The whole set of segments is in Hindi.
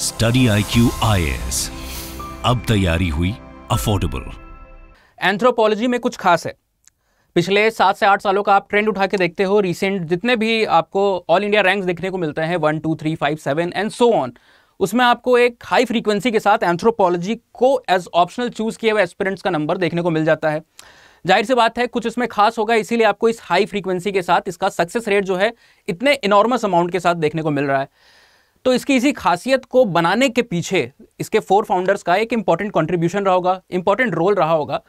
स्टडी आई क्यू अब तैयारी हुई अफोर्डेबल एंथ्रोपोलॉजी में कुछ खास है पिछले सात से आठ सालों का आप ट्रेंड उठा के देखते हो रिसेंट जितने भी आपको ऑल इंडिया रैंक्स देखने को मिलते हैं one two three five seven and so on उसमें आपको एक हाई फ्रीक्वेंसी के साथ एंथ्रोपोलॉजी को एज ऑप्शनल चूज़ किए हुए एस्पिरेंट्स का नंबर देखने को मिल जाता है जाहिर सी बात है कुछ इसमें खास होगा इसीलिए आपको इस हाई फ्रीक्वेंसी के साथ इसका सक्सेस रेट जो है इतने इनॉर्मस अमाउंट के साथ देखने को मिल रहा है तो इसकी इसी खासियत को बनाने के पीछे इसके फोर फाउंडर्स का एक इंपॉर्टेंट कॉन्ट्रीब्यूशन रहा होगा इंपॉर्टेंट रोल रहा होगा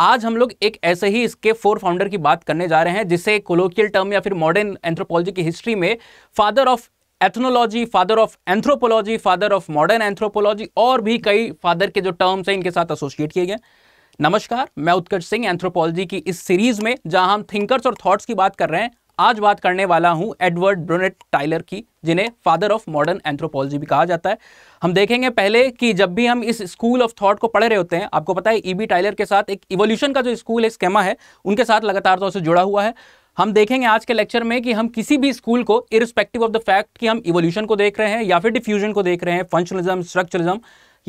आज हम लोग एक ऐसे ही इसके फोर फाउंडर की बात करने जा रहे हैं जिसे कोलोकियल टर्म या फिर मॉडर्न एंथ्रोपोलॉजी की हिस्ट्री में father of ethnology father of anthropology father of modern anthropology और भी कई फादर के जो टर्म्स हैं इनके साथ एसोसिएट किए गए नमस्कार मैं उत्कर्ष सिंह एंथ्रोपोलॉजी की इस सीरीज में जहां हम थिंकर्स और थॉट्स की बात कर रहे हैं आज बात करने वाला हूं एडवर्ड ब्रोनेट टाइलर की जिन्हें फादर ऑफ मॉडर्न एंथ्रोपोलॉजी भी कहा जाता है हम देखेंगे पहले कि जब भी हम इस स्कूल ऑफ थॉट को पढ़ रहे होते हैं आपको पता है ईबी e टाइलर के साथ एक इवोल्यूशन का जो स्कूल है स्केमा है उनके साथ लगातार तौर तो से जुड़ा हुआ है हम देखेंगे आज के लेक्चर में कि हम किसी भी स्कूल को इरिस्पेक्टिव ऑफ द फैक्ट कि हम इवोल्यूशन को देख रहे हैं या फिर डिफ्यूजन को देख रहे हैं फंक्शनलिज्म स्ट्रक्चरिज्म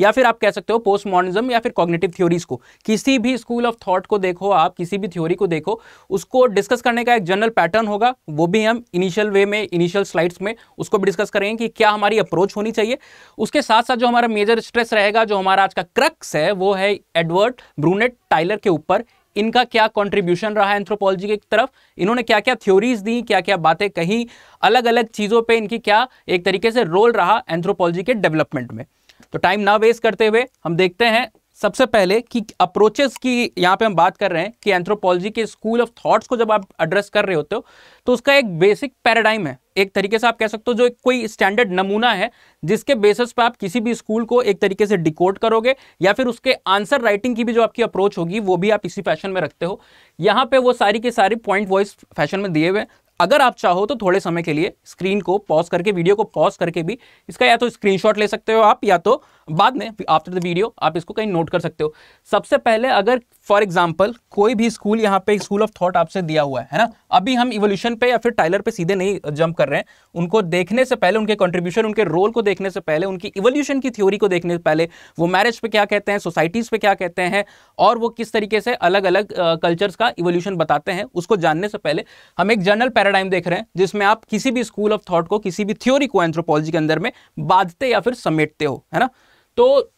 या फिर आप कह सकते हो पोस्ट मॉडर्निज्म या फिर कॉग्नेटिव थ्योरीज को किसी भी स्कूल ऑफ थॉट को देखो आप किसी भी थ्योरी को देखो उसको डिस्कस करने का एक जनरल पैटर्न होगा वो भी हम इनिशियल वे में इनिशियल स्लाइड्स में उसको भी डिस्कस करेंगे कि क्या हमारी अप्रोच होनी चाहिए उसके साथ साथ जो हमारा मेजर स्ट्रेस रहेगा जो हमारा आज का क्रक्स है वो है एडवर्ड ब्रूनेट टाइलर के ऊपर इनका क्या कंट्रीब्यूशन रहा है एंथ्रोपोलॉजी की तरफ इन्होंने क्या क्या थ्योरीज दी क्या क्या बातें कहीं अलग अलग चीज़ों पे इनकी क्या एक तरीके से रोल रहा एंथ्रोपोलॉजी के डेवलपमेंट में तो टाइम ना वेस्ट करते हुए हम देखते हैं सबसे पहले कि अप्रोचेस की यहाँ पे हम बात कर रहे हैं कि एंथ्रोपोलॉजी के स्कूल ऑफ थॉट्स को जब आप एड्रेस कर रहे होते हो तो उसका एक बेसिक पैराडाइम है एक तरीके से आप कह सकते हो जो एक कोई स्टैंडर्ड नमूना है जिसके बेसिस पे आप किसी भी स्कूल को एक तरीके से डिकोड करोगे या फिर उसके आंसर राइटिंग की भी जो आपकी अप्रोच होगी वो भी आप इसी फैशन में रखते हो यहाँ पे वो सारी के सारी पॉइंट वॉइस फैशन में दिए हुए अगर आप चाहो तो थोड़े समय के लिए स्क्रीन को पॉज करके वीडियो को पॉज करके भी इसका या तो स्क्रीनशॉट ले सकते हो आप या तो बाद में आफ्टर द वीडियो आप इसको कहीं नोट कर सकते हो सबसे पहले अगर फॉर एग्जाम्पल कोई भी स्कूल यहाँ पे स्कूल ऑफ थॉट आपसे दिया हुआ है ना अभी हम इवोल्यूशन पे या फिर टाइलर पे सीधे नहीं जंप कर रहे हैं उनको देखने से पहले उनके कंट्रीब्यूशन उनके रोल को देखने से पहले उनकी इवोल्यूशन की थ्योरी को देखने से पहले वो मैरिज पे क्या कहते हैं सोसाइटीज़ पे क्या कहते हैं और वो किस तरीके से अलग अलग कल्चर्स का इवोल्यूशन बताते हैं उसको जानने से पहले हम एक जनरल पैराडाइम देख रहे हैं जिसमें आप किसी भी स्कूल ऑफ थॉट को किसी भी थ्योरी को एंथ्रोपोलॉजी के अंदर में बांधते या फिर समेटते हो है ना तो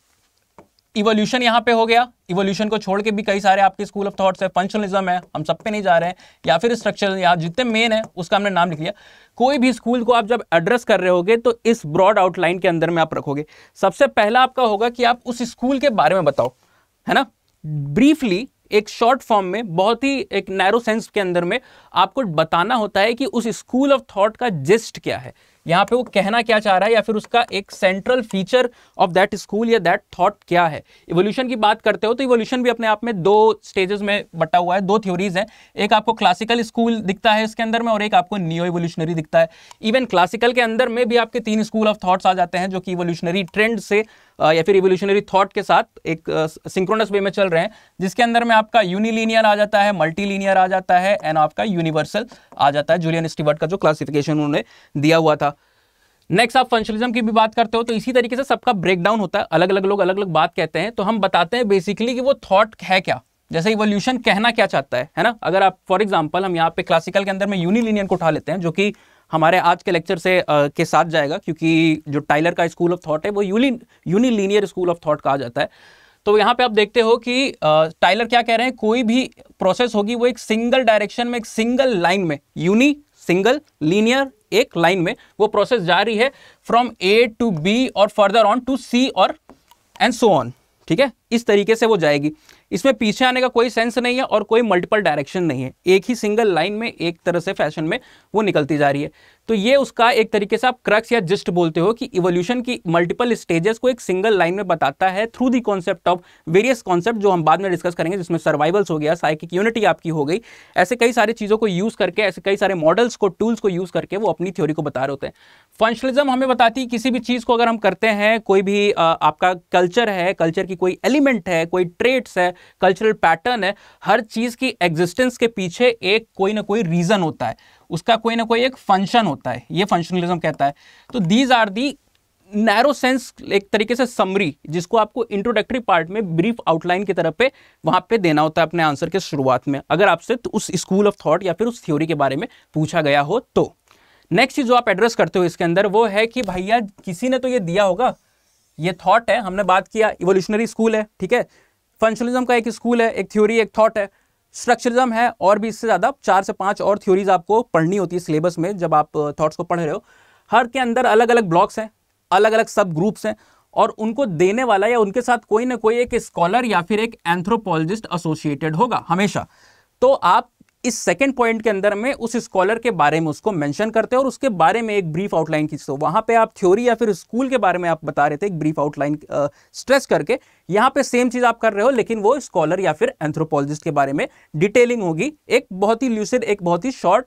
इवोल्यूशन यहां पे हो गया इवोल्यूशन को छोड़ के भी कई सारे आपके स्कूल ऑफ थॉट्स है फंक्शनलिज्म है हम सब पे नहीं जा रहे हैं या फिर स्ट्रक्चर या जितने मेन है उसका हमने नाम लिख लिया कोई भी स्कूल को आप जब एड्रेस कर रहे होगे तो इस ब्रॉड आउटलाइन के अंदर में आप रखोगे सबसे पहला आपका होगा कि आप उस स्कूल के बारे में बताओ है ना ब्रीफली एक शॉर्ट फॉर्म में बहुत ही एक नैरो सेंस के अंदर में आपको बताना होता है कि उस स्कूल ऑफ थॉट का जिस्ट क्या है यहाँ पे वो कहना क्या चाह रहा है या फिर उसका एक central feature of that school या दैट थॉट क्या है इवोल्यूशन की बात करते हो तो इवोल्यूशन भी अपने आप में दो स्टेजेस में बटा हुआ है दो थ्योरीज हैं एक आपको क्लासिकल स्कूल दिखता है इसके अंदर में और एक आपको न्यू इवोल्यूशनरी दिखता है इवन क्लासिकल के अंदर में भी आपके तीन स्कूल ऑफ थॉट्स आ जाते हैं जो कि इवोल्यूशनरी ट्रेंड से या फिर रिवोल्यूशनरी थॉट के साथ एक सिंक्रोनस वे में चल रहे हैं जिसके अंदर में आपका यूनिलीनियर आ जाता है मल्टीलीनियर आ जाता है एंड आपका यूनिवर्सल आ जाता है जूलियन स्टीवर्ट का जो क्लासिफिकेशन उन्होंने दिया हुआ था नेक्स्ट आप फंक्शनलिज्म की भी बात करते हो तो इसी तरीके से सबका ब्रेकडाउन होता है अलग अलग लोग अलग अलग बात कहते हैं तो हम बताते हैं बेसिकली कि वो थॉट है क्या जैसे इवोल्यूशन कहना क्या चाहता है है ना अगर आप फॉर एग्जांपल हम यहाँ पे क्लासिकल के अंदर में यूनिलीनियन को उठा लेते हैं जो कि हमारे आज के लेक्चर से आ, के साथ जाएगा क्योंकि जो टाइलर का स्कूल ऑफ थॉट है वो uni unilinear school of thought कहा जाता है तो यहाँ पे आप देखते हो कि टाइलर क्या कह रहे हैं कोई भी प्रोसेस होगी वो एक सिंगल डायरेक्शन में एक सिंगल लाइन में यूनि सिंगल लीनियर एक लाइन में वो प्रोसेस जा रही है फ्रॉम ए टू बी और फर्दर ऑन टू सी और एंड सो ऑन ठीक है इस तरीके से वो जाएगी इसमें पीछे आने का कोई सेंस नहीं है और कोई मल्टीपल डायरेक्शन नहीं है एक ही सिंगल लाइन में एक तरह से फैशन में वो निकलती जा रही है तो ये उसका एक तरीके से आप क्रक्स या जिस्ट बोलते हो कि इवोल्यूशन की मल्टीपल स्टेजेस को एक सिंगल लाइन में बताता है through the concept of various concept जो हम बाद में डिस्कस करेंगे जिसमें सर्वाइवल्स हो गया साइकिक यूनिटी आपकी हो गई ऐसे कई सारी चीज़ों को यूज़ करके ऐसे कई सारे मॉडल्स को टूल्स को यूज़ करके वो अपनी थ्योरी को बता रहे होते हैं फंक्शनलिज्म हमें बताती है किसी भी चीज़ को अगर हम करते हैं कोई भी आपका कल्चर है कल्चर की कोई एलिमेंट है कोई ट्रेट्स है कल्चरल पैटर्न है हर चीज़ की एग्जिस्टेंस के पीछे एक कोई ना कोई रीज़न होता है उसका कोई ना कोई एक फंक्शन होता है ये फंक्शनलिज्म कहता है तो these are the narrow sense एक तरीके से समरी जिसको आपको इंट्रोडक्टरी पार्ट में ब्रीफ आउटलाइन की तरफ पे वहाँ पे देना होता है अपने आंसर के शुरुआत में अगर आपसे तो उस स्कूल ऑफ थॉट या फिर उस थ्योरी के बारे में पूछा गया हो तो नेक्स्ट चीज़ जो आप एड्रेस करते हो इसके अंदर वो है कि भैया किसी ने तो ये दिया होगा ये थॉट है हमने बात किया इवोल्यूशनरी स्कूल है ठीक है फंक्शनलिज्म का एक स्कूल है एक थ्योरी एक थॉट है स्ट्रक्चरिज्म है और भी इससे ज़्यादा चार से पाँच और थ्योरीज आपको पढ़नी होती है सिलेबस में जब आप थॉट्स को पढ़ रहे हो हर के अंदर अलग अलग ब्लॉक्स हैं अलग अलग सब ग्रुप्स हैं और उनको देने वाला या उनके साथ कोई ना कोई एक स्कॉलर या फिर एक एंथ्रोपोलॉजिस्ट एसोसिएटेड होगा हमेशा तो आप इस सेकेंड पॉइंट के अंदर में उस स्कॉलर के बारे में उसको मेंशन करते हैं और उसके बारे में एक ब्रीफ आउटलाइन खींचते हो वहां पे आप थ्योरी या फिर स्कूल के बारे में आप बता रहे थे एक ब्रीफ आउटलाइन स्ट्रेस करके यहाँ पे सेम चीज़ आप कर रहे हो लेकिन वो स्कॉलर या फिर एंथ्रोपोलॉजिस्ट के बारे में डिटेलिंग होगी एक बहुत ही ल्यूसिड एक बहुत ही short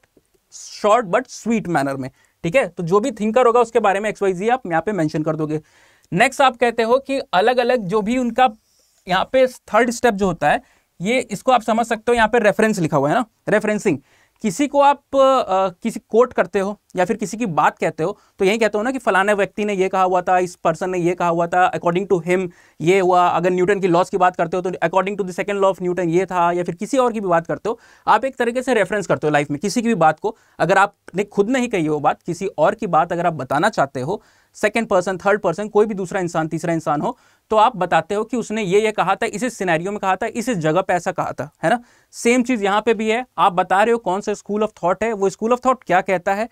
short but sweet manner में ठीक है तो जो भी थिंकर होगा उसके बारे में एक्सवाइजी आप यहाँ पे मेंशन कर दोगे नेक्स्ट आप कहते हो कि अलग अलग जो भी उनका यहाँ पे थर्ड स्टेप जो होता है ये इसको आप समझ सकते हो यहाँ पे रेफरेंस लिखा हुआ है ना रेफरेंसिंग किसी को आप आ, किसी कोट करते हो या फिर किसी की बात कहते हो तो यही कहते हो ना कि फलाने व्यक्ति ने ये कहा हुआ था इस पर्सन ने ये कहा हुआ था अकॉर्डिंग टू हिम ये हुआ अगर न्यूटन की लॉस की बात करते हो तो according to the second law of Newton ये था या फिर किसी और की भी बात करते हो आप एक तरीके से रेफरेंस करते हो लाइफ में किसी की भी बात को अगर आपने खुद नहीं कही हो बात किसी और की बात अगर आप बताना चाहते हो सेकेंड पर्सन थर्ड पर्सन कोई भी दूसरा इंसान तीसरा इंसान हो तो आप बताते हो कि उसने ये ये कहा था इस सिनेरियो में कहा था इस जगह पे ऐसा कहा था है ना सेम चीज़ यहां पे भी है आप बता रहे हो कौन सा स्कूल ऑफ थॉट है वो स्कूल ऑफ थॉट क्या कहता है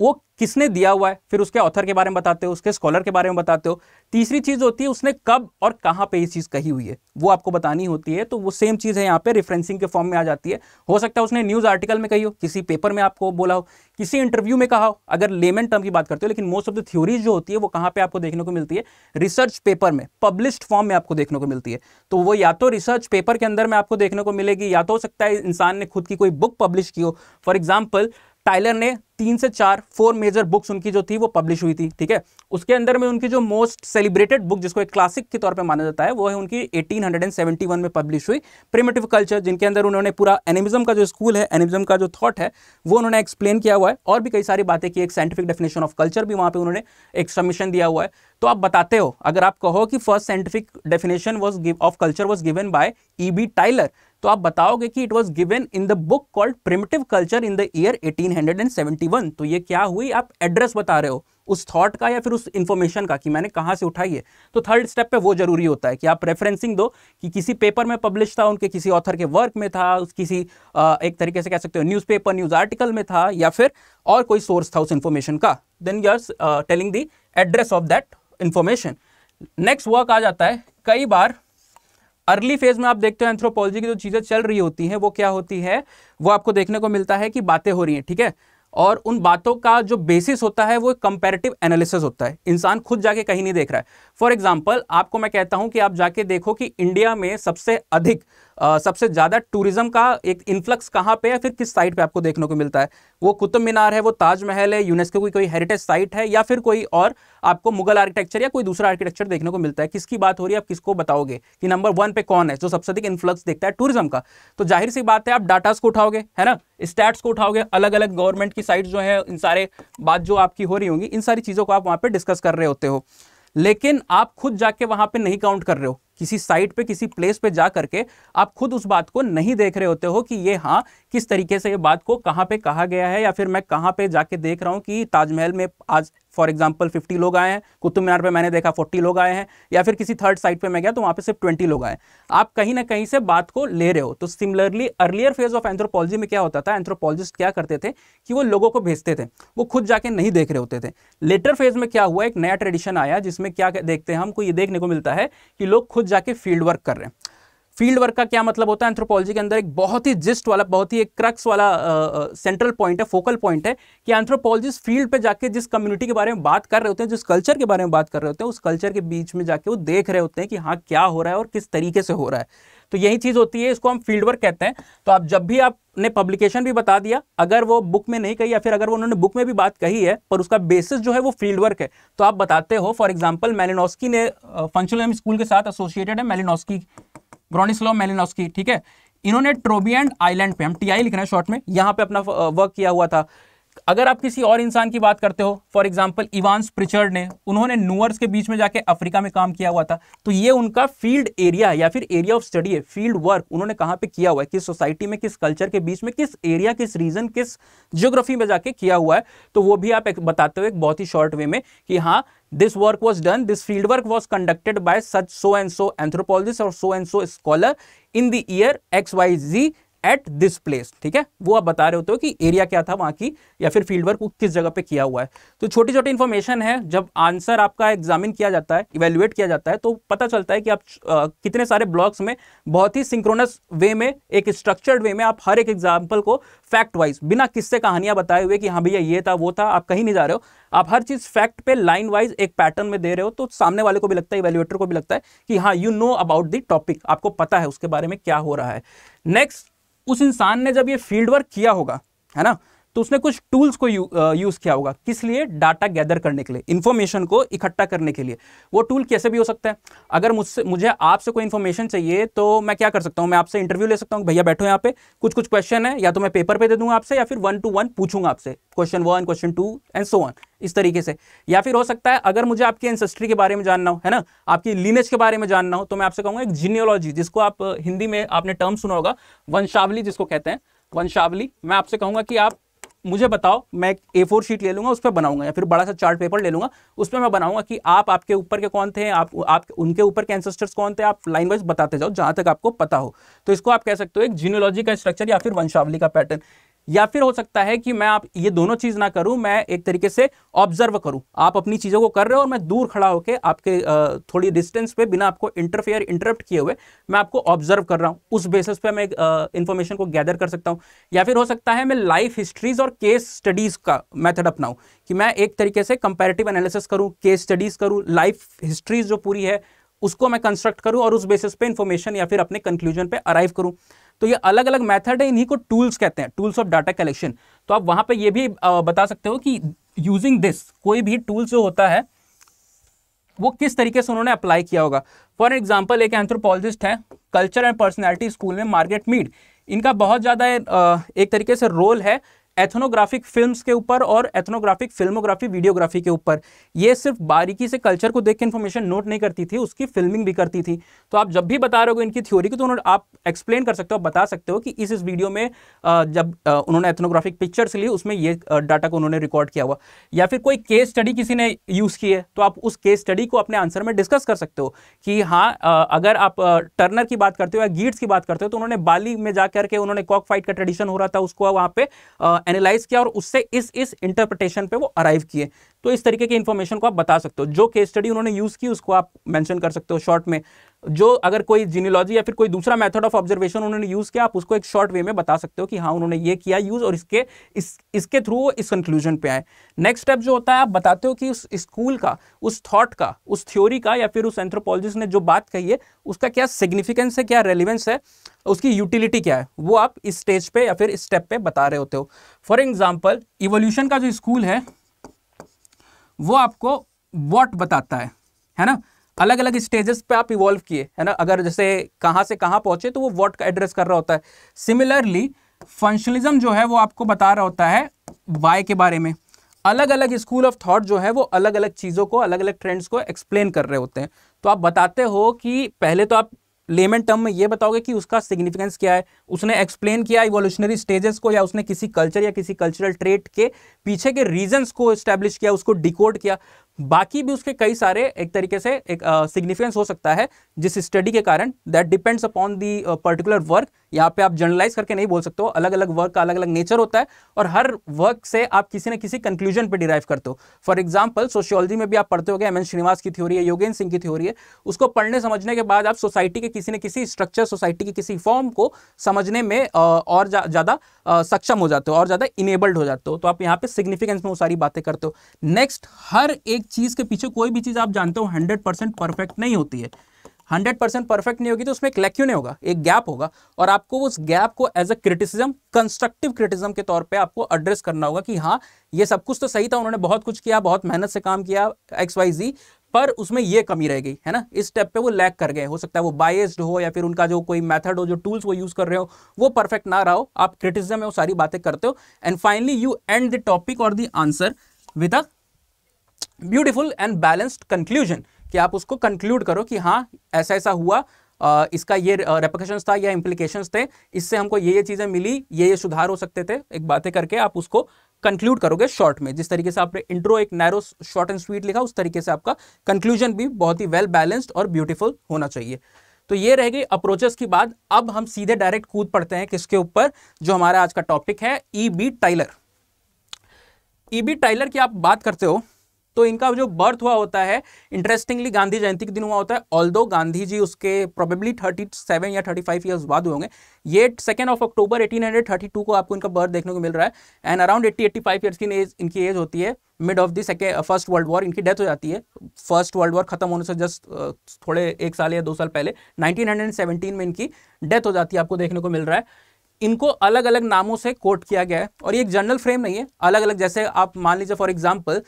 वो किसने दिया हुआ है फिर उसके ऑथर के बारे में बताते हो उसके स्कॉलर के बारे में बताते हो तीसरी चीज़ होती है उसने कब और कहाँ पे ये चीज़ कही हुई है वो आपको बतानी होती है तो वो सेम चीज़ है यहाँ पे रेफरेंसिंग के फॉर्म में आ जाती है हो सकता है उसने न्यूज़ आर्टिकल में कही हो किसी पेपर में आपको बोला हो किसी इंटरव्यू में कहा हो अगर लेमन टर्म की बात करते हो लेकिन मोस्ट ऑफ द थ्योरीज जो होती है वो कहाँ पर आपको देखने को मिलती है रिसर्च पेपर में पब्लिश्ड फॉर्म में आपको देखने को मिलती है तो वो या तो रिसर्च पेपर के अंदर में आपको देखने को मिलेगी या तो हो सकता है इंसान ने खुद की कोई बुक पब्लिश की हो फॉर एग्जाम्पल टाइलर ने तीन से चार फोर मेजर बुक्स उनकी जो थी वो पब्लिश हुई थी ठीक है उसके अंदर में उनकी जो मोस्ट सेलिब्रेटेड बुक जिसको एक क्लासिक के तौर पे माना जाता है वो है उनकी 1871 में पब्लिश हुई प्रिमेटिव कल्चर जिनके अंदर उन्होंने पूरा एनिमिज्म का जो स्कूल है एनिमिज्म का जो थॉट है वो उन्होंने एक्सप्लेन किया हुआ है और भी कई सारी बातें की एक साइंटिफिक डेफिनेशन ऑफ कल्चर भी वहाँ पर उन्होंने एक सबमिशन दिया हुआ है तो आप बताते हो अगर आप कहो कि first scientific definition was of culture was given by E B Tylor तो आप बताओगे कि it was given in the book called primitive culture in the year 1871 तो ये क्या हुई आप एड्रेस बता रहे हो उस थॉट का या फिर उस इन्फॉर्मेशन का कि मैंने कहाँ से उठाई है तो थर्ड स्टेप पे वो जरूरी होता है कि आप रेफरेंसिंग दो कि किसी पेपर में पब्लिश था उनके किसी ऑथर के वर्क में था उस किसी आ, एक तरीके से कह सकते हो न्यूज़पेपर न्यूज़ आर्टिकल में था या फिर और कोई सोर्स था उस इन्फॉर्मेशन का then you are telling the address of that information next work आ जाता है कई बार अर्ली फेज में आप देखते हो एंथ्रोपोलॉजी की जो चीज़ें चल रही होती हैं वो क्या होती है वो आपको देखने को मिलता है कि बातें हो रही हैं ठीक है और उन बातों का जो बेसिस होता है वो कंपेरेटिव एनालिसिस होता है इंसान खुद जाके कहीं नहीं देख रहा है फॉर एग्जाम्पल आपको मैं कहता हूं कि आप जाके देखो कि इंडिया में सबसे अधिक सबसे ज़्यादा टूरिज्म का एक इन्फ्लक्स कहाँ पे है फिर किस साइट पे आपको देखने को मिलता है वो कुतुब मीनार है वो ताजमहल है यूनेस्को की कोई हेरिटेज साइट है या फिर कोई और आपको मुगल आर्किटेक्चर या कोई दूसरा आर्किटेक्चर देखने को मिलता है किसकी बात हो रही है आप किसको बताओगे कि नंबर वन पे कौन है जो सबसे अधिक इन्फ्लक्स देखता है टूरिज्म का तो जाहिर सी बात है आप डाटास को उठाओगे है ना स्टैट्स को उठाओगे अलग अलग गवर्नमेंट की साइट जो है इन सारे बात जो आपकी हो रही होंगी इन सारी चीज़ों को आप वहाँ पर डिस्कस कर रहे होते हो लेकिन आप खुद जाके वहाँ पर नहीं काउंट कर रहे हो किसी साइट पे किसी प्लेस पे जा करके आप खुद उस बात को नहीं देख रहे होते हो कि ये हाँ किस तरीके से ये बात को कहाँ पे कहा गया है या फिर मैं कहाँ पे जाके देख रहा हूँ कि ताजमहल में आज फॉर एग्जाम्पल फिफ्टी लोग आए हैं कुतुब मीनार पर मैंने देखा फोर्टी लोग आए हैं या फिर किसी थर्ड साइट पर मैं गया तो वहाँ पर सिर्फ ट्वेंटी लोग आए आप कहीं ना कहीं से बात को ले रहे हो तो similarly earlier phase of anthropology में क्या होता था एंथ्रोपोलॉजिस्ट क्या करते थे कि वो लोगों को भेजते थे वो खुद जाके नहीं देख रहे होते थे लेटर फेज में क्या हुआ एक नया ट्रेडिशन आया जिसमें क्या देखते हैं हमको ये देखने को मिलता है कि लोग खुद जाके फील्ड वर्क कर रहे हैं फील्ड वर्क का क्या मतलब होता है एंथ्रोपोलॉजी के अंदर एक बहुत ही जिस्ट वाला बहुत ही एक क्रक्स वाला सेंट्रल पॉइंट है फोकल पॉइंट है कि एंथ्रोपोलॉजिस्ट फील्ड पे जाके जिस कम्युनिटी के बारे में बात कर रहे होते हैं जिस कल्चर के बारे में बात कर रहे होते हैं उस कल्चर के बीच में जाके वो देख रहे होते हैं कि हाँ क्या हो रहा है और किस तरीके से हो रहा है तो यही चीज़ होती है इसको हम फील्ड वर्क कहते हैं तो आप जब भी आपने पब्लिकेशन भी बता दिया अगर वो बुक में नहीं कही या फिर अगर वो उन्होंने बुक में भी बात कही है पर उसका बेसिस जो है वो फील्ड वर्क है तो आप बताते हो फॉर एग्जाम्पल मेलिनोस्की ने फंक्शनल स्कूल के साथ एसोसिएटेड है मेलिनोस्की ग्रोनिस्लो मेलिनोस्की ठीक है इन्होंने ट्रोबियन आइलैंड पे हम टीआई लिखना है शॉर्ट में यहाँ पे अपना वर्क किया हुआ था अगर आप किसी और इंसान की बात करते हो फॉर एग्जाम्पल इवान्स प्रिचर्ड ने उन्होंने नूअर्स के बीच में जाके अफ्रीका में काम किया हुआ था तो ये उनका फील्ड एरिया या फिर एरिया ऑफ स्टडी है फील्ड वर्क उन्होंने कहाँ पे किया हुआ है किस सोसाइटी में किस कल्चर के बीच में किस एरिया किस रीजन किस जियोग्राफी में जाके किया हुआ है तो वो भी आप बताते हो एक बहुत ही शॉर्ट वे में कि हाँ this was done this field work was conducted by such so and so anthropologist और so and so scholar in the year X Y Z at this place ठीक है वो आप बता रहे होते हो कि एरिया क्या था वहां की या फिर फील्ड वर्क किस जगह पे किया हुआ है तो छोटी छोटी इंफॉर्मेशन है जब आंसर आपका एग्जामिन किया जाता है इवेल्युएट किया जाता है तो पता चलता है कि आप आ, कितने सारे ब्लॉक्स में बहुत ही सिंक्रोनस वे में एक स्ट्रक्चर्ड वे में आप हर एक एग्जाम्पल को फैक्ट वाइज बिना किससे कहानियां बताए हुए कि हाँ भैया ये था वो था आप कहीं नहीं जा रहे हो आप हर चीज़ फैक्ट पे लाइन वाइज एक पैटर्न में दे रहे हो तो सामने वाले को भी लगता है इवेल्युएटर को भी लगता है कि हाँ you know about the topic आपको पता है उसके बारे में क्या हो रहा है नेक्स्ट उस इंसान ने जब ये फील्ड वर्क किया होगा है ना तो उसने कुछ टूल्स को यू, यूज़ किया होगा किस लिए डाटा गैदर करने के लिए इन्फॉर्मेशन को इकट्ठा करने के लिए वो टूल कैसे भी हो सकता है अगर मुझसे मुझे आपसे कोई इन्फॉर्मेशन चाहिए तो मैं क्या कर सकता हूँ मैं आपसे इंटरव्यू ले सकता हूँ भैया बैठो यहाँ पे कुछ कुछ क्वेश्चन है या तो मैं पेपर पे दे दूंगा आपसे या फिर वन टू वन पूछूंगा आपसे question one question two and so on इस तरीके से या फिर हो सकता है अगर मुझे आपकी एंसेस्ट्री के बारे में जानना हो है ना आपकी लीनेज के बारे में जानना हो तो मैं आपसे कहूँगा एक जीनियोलॉजी जिसको आप हिंदी में आपने टर्म सुना होगा वंशावली जिसको कहते हैं वंशावली मैं आपसे कहूँगा कि आप मुझे बताओ मैं ए फोर शीट ले लूंगा उस पर बनाऊंगा या फिर बड़ा सा चार्ट पेपर ले लूंगा उस पर मैं बनाऊंगा कि आप आपके ऊपर के कौन थे आप आप उनके ऊपर के एंसेस्टर्स कौन थे आप लाइन वाइज बताते जाओ जहां तक आपको पता हो तो इसको आप कह सकते हो एक जीनोलॉजी का स्ट्रक्चर या फिर वंशावली का पैटर्न या फिर हो सकता है कि मैं आप ये दोनों चीज़ ना करूं मैं एक तरीके से ऑब्जर्व करूं आप अपनी चीज़ों को कर रहे हो और मैं दूर खड़ा होकर आपके थोड़ी डिस्टेंस पे बिना आपको इंटरफेयर इंटरप्ट किए हुए मैं आपको ऑब्जर्व कर रहा हूं उस बेसिस पे मैं इंफॉर्मेशन को गैदर कर सकता हूं या फिर हो सकता है मैं लाइफ हिस्ट्रीज और केस स्टडीज़ का मैथड अपनाऊं कि मैं एक तरीके से कंपेरेटिव एनालिसिस करूँ केस स्टडीज़ करूँ लाइफ हिस्ट्रीज जो पूरी है उसको मैं कंस्ट्रक्ट करूँ और उस बेसिस पे इंफॉर्मेशन या फिर अपने कंक्लूजन पे अराइव करूँ तो ये अलग अलग मेथड है इन्हीं को टूल्स कहते हैं टूल्स ऑफ डाटा कलेक्शन तो आप वहाँ पे ये भी बता सकते हो कि यूजिंग दिस कोई भी टूल जो होता है वो किस तरीके से उन्होंने अप्लाई किया होगा फॉर एग्जाम्पल एक एंथ्रोपोलॉजिस्ट है कल्चर एंड पर्सनैलिटी स्कूल में मार्गेट मीड इनका बहुत ज़्यादा एक तरीके से रोल है एथनोग्राफिक फिल्म्स के ऊपर और एथनोग्राफिक फिल्मोग्राफी वीडियोग्राफी के ऊपर ये सिर्फ बारीकी से कल्चर को देख के इन्फॉर्मेशन नोट नहीं करती थी उसकी फिल्मिंग भी करती थी तो आप जब भी बता रहे हो इनकी थ्योरी की तो उन्होंने आप एक्सप्लेन कर सकते हो बता सकते हो कि इस इस वीडियो में जब उन्होंने एथनोग्राफिक पिक्चर्स ली उसमें ये डाटा को उन्होंने रिकॉर्ड किया हुआ या फिर कोई केस स्टडी किसी ने यूज़ की है तो आप उस केस स्टडी को अपने आंसर में डिस्कस कर सकते हो कि हाँ अगर आप टर्नर की बात करते हो या गीट्स की बात करते हो तो उन्होंने बाली में जा करके उन्होंने कॉक फाइट का ट्रेडिशन हो रहा था उसको वहाँ पर एनालाइज किया और उससे इस इस इंटरप्रिटेशन पे वो अराइव किए तो इस तरीके की इन्फॉर्मेशन को आप बता सकते हो जो केस स्टडी उन्होंने यूज़ की उसको आप मैंशन कर सकते हो शॉर्ट में जो अगर कोई जीनियोलॉजी या फिर कोई दूसरा मेथड ऑफ ऑब्जर्वेशन उन्होंने यूज़ किया आप उसको एक शॉर्ट वे में बता सकते हो कि हाँ उन्होंने ये किया यूज़ और इसके इस इसके थ्रू वो इस कंक्लूजन पे आए नेक्स्ट स्टेप जो होता है आप बताते हो कि उस स्कूल का उस थॉट का उस थ्योरी का या फिर उस एंथ्रोपोलॉजिस्ट ने जो बात कही है उसका क्या सिग्निफिकेंस है क्या रेलिवेंस है उसकी यूटिलिटी क्या है वो आप इस स्टेज पर या फिर इस स्टेप पर बता रहे होते हो फॉर एग्जाम्पल इवोल्यूशन का जो स्कूल है वो आपको वॉट बताता है है ना अलग अलग स्टेजेस पे आप इवॉल्व किए है ना अगर जैसे कहाँ से कहाँ पहुँचे तो वो वॉट का एड्रेस कर रहा होता है सिमिलरली फंक्शनलिज्म जो है वो आपको बता रहा होता है वाई के बारे में अलग अलग स्कूल ऑफ थॉट जो है वो अलग अलग चीज़ों को अलग अलग ट्रेंड्स को एक्सप्लेन कर रहे होते हैं तो आप बताते हो कि पहले तो आप लेमन टर्म में ये बताओगे कि उसका सिग्निफिकेंस क्या है उसने एक्सप्लेन किया इवोल्यूशनरी स्टेजेस को या उसने किसी कल्चर या किसी कल्चरल ट्रेट के पीछे के रीजन्स को इस्टेब्लिश किया उसको डिकोड किया बाकी भी उसके कई सारे एक तरीके से एक सिग्निफिकेंस हो सकता है जिस स्टडी के कारण that depends upon the particular work यहाँ पे आप जर्नलाइज करके नहीं बोल सकते हो अलग अलग वर्क का अलग अलग नेचर होता है और हर वर्क से आप किसी न किसी कंक्लूजन पे डिराइव करते हो फॉर एग्जाम्पल सोशियोलॉजी में भी आप पढ़ते हो गए एम एन श्रीनिवास की थ्योरी है योगेंद्र सिंह की थ्योरी है उसको पढ़ने समझने के बाद आप सोसाइटी के किसी न किसी स्ट्रक्चर सोसाइटी के किसी फॉर्म को समझने में और ज़्यादा सक्षम हो जाते हो और ज़्यादा इनेबल्ड हो जाते हो तो आप यहाँ पे सिग्निफिकेंस में वो सारी बातें करते हो नेक्स्ट हर एक चीज़ के पीछे कोई भी चीज़ आप जानते हो हंड्रेड परसेंट परफेक्ट नहीं होती है हंड्रेड परसेंट परफेक्ट नहीं होगी तो उसमें एक नहीं होगा एक गैप होगा और आपको उस गैप को as a criticism constructive criticism के तौर पे आपको एड्रेस करना होगा कि हाँ ये सब कुछ तो सही था उन्होंने बहुत कुछ किया बहुत मेहनत से काम किया एक्स वाई जी पर उसमें ये कमी रह गई है ना इस स्टेप पे वो लैक कर गए हो सकता है वो बायस्ड हो या फिर उनका जो कोई मेथड हो जो टूल्स वो यूज़ कर रहे हो वो परफेक्ट ना रहा हो आप क्रिटिसिज्म में वो सारी बातें करते हो and finally you end the topic और the answer with a beautiful and balanced conclusion कि आप उसको कंक्लूड करो कि हाँ ऐसा ऐसा हुआ आ, इसका ये रेपोकेशन था या इम्प्लीकेशन थे इससे हमको ये ये चीज़ें मिली ये ये सुधार हो सकते थे एक बातें करके आप उसको कंक्लूड करोगे शॉर्ट में जिस तरीके से आपने इंट्रो एक नैरो शॉर्ट एंड स्वीट लिखा उस तरीके से आपका कंक्लूजन भी बहुत ही वेल बैलेंस्ड और ब्यूटीफुल होना चाहिए तो ये रह गई अप्रोचेस की बात अब हम सीधे डायरेक्ट कूद पड़ते हैं किसके ऊपर जो हमारा आज का टॉपिक है E B Tylor E B Tylor की आप बात करते हो तो इनका जो बर्थ हुआ होता है इंटरेस्टिंगली गांधी जयंती के दिन हुआ होता है ऑल गांधी जी उसके प्रोबेबली थर्टी सेवन या थर्टी फाइव ईयर्स बाद होंगे ये second of October eighteen hundred thirty two को आपको इनका बर्थ देखने को मिल रहा है and around eighty eighty five years की एज इनकी एज होती है mid of the second first world war इनकी डेथ हो जाती है फर्स्ट वर्ल्ड वॉर खत्म होने से जस्ट uh, थोड़े एक साल या दो साल पहले 1917 में इनकी डेथ हो जाती है आपको देखने को मिल रहा है इनको अलग अलग नामों से कोट किया गया है और ये एक जनरल फ्रेम नहीं है अलग अलग जैसे आप मान लीजिए for example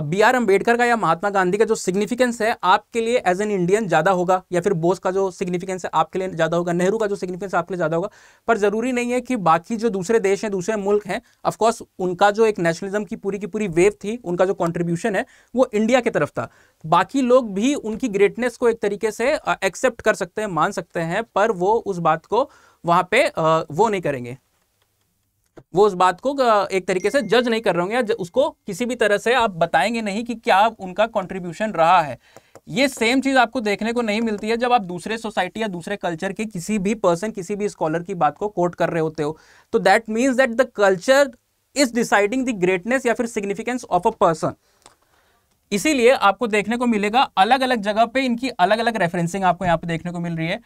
B R Ambedkar का या महात्मा गांधी का जो सिग्निफिकेंस है आपके लिए एज एन इंडियन ज़्यादा होगा या फिर बोस का जो सिग्निफिकेंस है आपके लिए ज़्यादा होगा नेहरू का जो सिग्निफिकेंस आपके लिए ज़्यादा होगा पर ज़रूरी नहीं है कि बाकी जो दूसरे देश हैं दूसरे मुल्क हैं ऑफकोर्स उनका जो एक नेशनलिज्म की पूरी की पूरी वेव थी उनका जो कॉन्ट्रीब्यूशन है वो इंडिया की तरफ था बाकी लोग भी उनकी ग्रेटनेस को एक तरीके से एक्सेप्ट uh, कर सकते हैं मान सकते हैं पर वो उस बात को वहाँ पे uh, वो नहीं करेंगे वो उस बात को एक तरीके से जज नहीं कर रहे होंगे उसको किसी भी तरह से आप बताएंगे नहीं कि क्या उनका कंट्रीब्यूशन रहा है ये सेम चीज़ आपको देखने को नहीं मिलती है जब आप दूसरे सोसाइटी या दूसरे कल्चर के किसी भी पर्सन किसी भी स्कॉलर की बात को कोट कर रहे होते हो तो that means that the culture is deciding the greatness या फिर सिग्निफिकेंस ऑफ अ पर्सन इसीलिए आपको देखने को मिलेगा अलग अलग जगह पे इनकी अलग अलग रेफरेंसिंग आपको यहाँ पे देखने को मिल रही है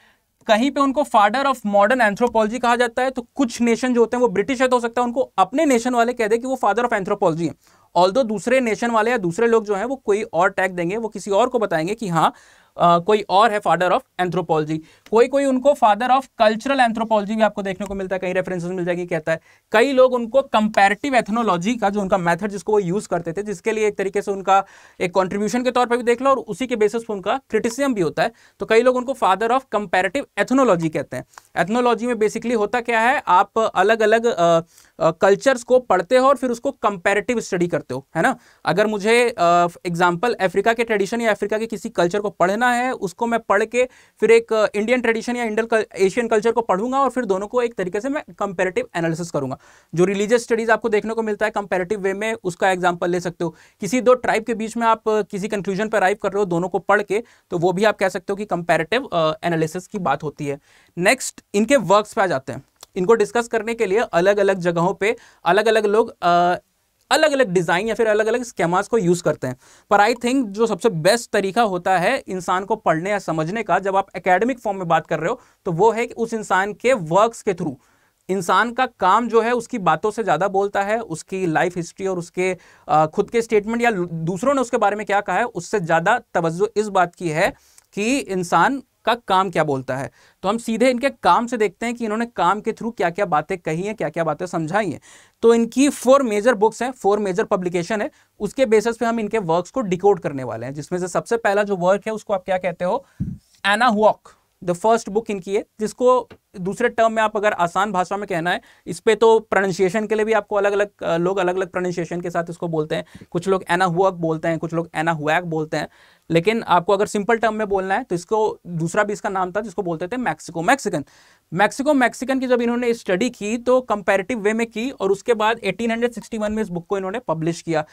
कहीं पे उनको फादर ऑफ मॉडर्न एंथ्रोपोलॉजी कहा जाता है तो कुछ नेशन जो होते हैं वो ब्रिटिश है तो हो सकता है उनको अपने नेशन वाले कह दे कि वो फादर ऑफ एंथ्रोपोलॉजी है ऑल दूसरे नेशन वाले या दूसरे लोग जो हैं वो कोई और टैग देंगे वो किसी और को बताएंगे कि हाँ आ, कोई और है फादर ऑफ एंथ्रोपोलॉजी कोई कोई उनको फादर ऑफ कल्चरल एंथ्रोपोलॉजी भी आपको देखने को मिलता है कई रेफरेंसेस मिल जाएगी कहता है कई लोग उनको कंपेरेटिव एथनोलॉजी का जो उनका मेथड जिसको वो यूज़ करते थे जिसके लिए एक तरीके से उनका एक कॉन्ट्रीब्यूशन के तौर पर भी देख लो और उसी के बेसिस पर उनका क्रिटिसिज्म भी होता है तो कई लोग उनको फादर ऑफ कंपेरेटिव एथनोलॉजी कहते हैं एथनोलॉजी में बेसिकली होता क्या है आप अलग अलग कल्चर्स को पढ़ते हो और फिर उसको कंपेरेटिव स्टडी करते हो है ना अगर मुझे एग्जाम्पल अफ्रीका के ट्रेडिशन या अफ्रीका के किसी कल्चर को पढ़ना है उसको मैं पढ़ के फिर एक इंडियन इंडियन ट्रेडिशन या इंडियन एशियन कल्चर को पढ़ूंगा और फिर दोनों को एक तरीके से मैं कंपेरेटिव एनालिसिस करूंगा जो रिलीजियस स्टडीज आपको देखने को मिलता है कंपेरेटिव वे में उसका एग्जाम्पल ले सकते हो किसी दो ट्राइब के बीच में आप किसी कंक्लूजन पर अराइव कर रहे हो दोनों को पढ़ के तो वो भी आप कह सकते हो कि कंपेरेटिव एनालिसिस की बात होती है नेक्स्ट इनके वर्क्स पे आ जाते हैं इनको डिस्कस करने के लिए अलग अलग जगहों पे अलग अलग लोग अलग अलग डिज़ाइन या फिर अलग अलग स्केमास को यूज़ करते हैं पर आई थिंक जो सबसे बेस्ट तरीका होता है इंसान को पढ़ने या समझने का जब आप एकेडमिक फॉर्म में बात कर रहे हो तो वो है कि उस इंसान के वर्क्स के थ्रू इंसान का काम जो है उसकी बातों से ज़्यादा बोलता है उसकी लाइफ हिस्ट्री और उसके खुद के स्टेटमेंट या दूसरों ने उसके बारे में क्या कहा है उससे ज़्यादा तवज्जो इस बात की है कि इंसान का काम क्या बोलता है तो हम सीधे इनके काम से देखते हैं कि इन्होंने काम के थ्रू क्या क्या बातें कही हैं क्या क्या बातें समझाई हैं तो इनकी फोर मेजर बुक्स हैं फोर मेजर पब्लिकेशन है उसके बेसिस पे हम इनके वर्क्स को डिकोड करने वाले हैं जिसमें से सबसे पहला जो वर्क है उसको आप क्या कहते हो एना हुआक द फर्स्ट बुक इनकी है जिसको दूसरे टर्म में आप अगर आसान भाषा में कहना है इस पर तो प्रोनाशिएशन के लिए भी आपको अलग अलग लोग अलग अलग प्रोनाशिएशन के साथ इसको बोलते हैं कुछ लोग एना हुआक बोलते हैं कुछ लोग एना हुआक बोलते हैं लेकिन आपको अगर सिंपल टर्म में बोलना है तो इसको दूसरा भी इसका नाम था जिसको बोलते थे मैक्सिको मैक्सिकन मैक्सिको मैक्सिकन की जब इन्होंने स्टडी की तो कंपैरेटिव वे में की और उसके बाद 1861 में इस बुक को इन्होंने पब्लिश किया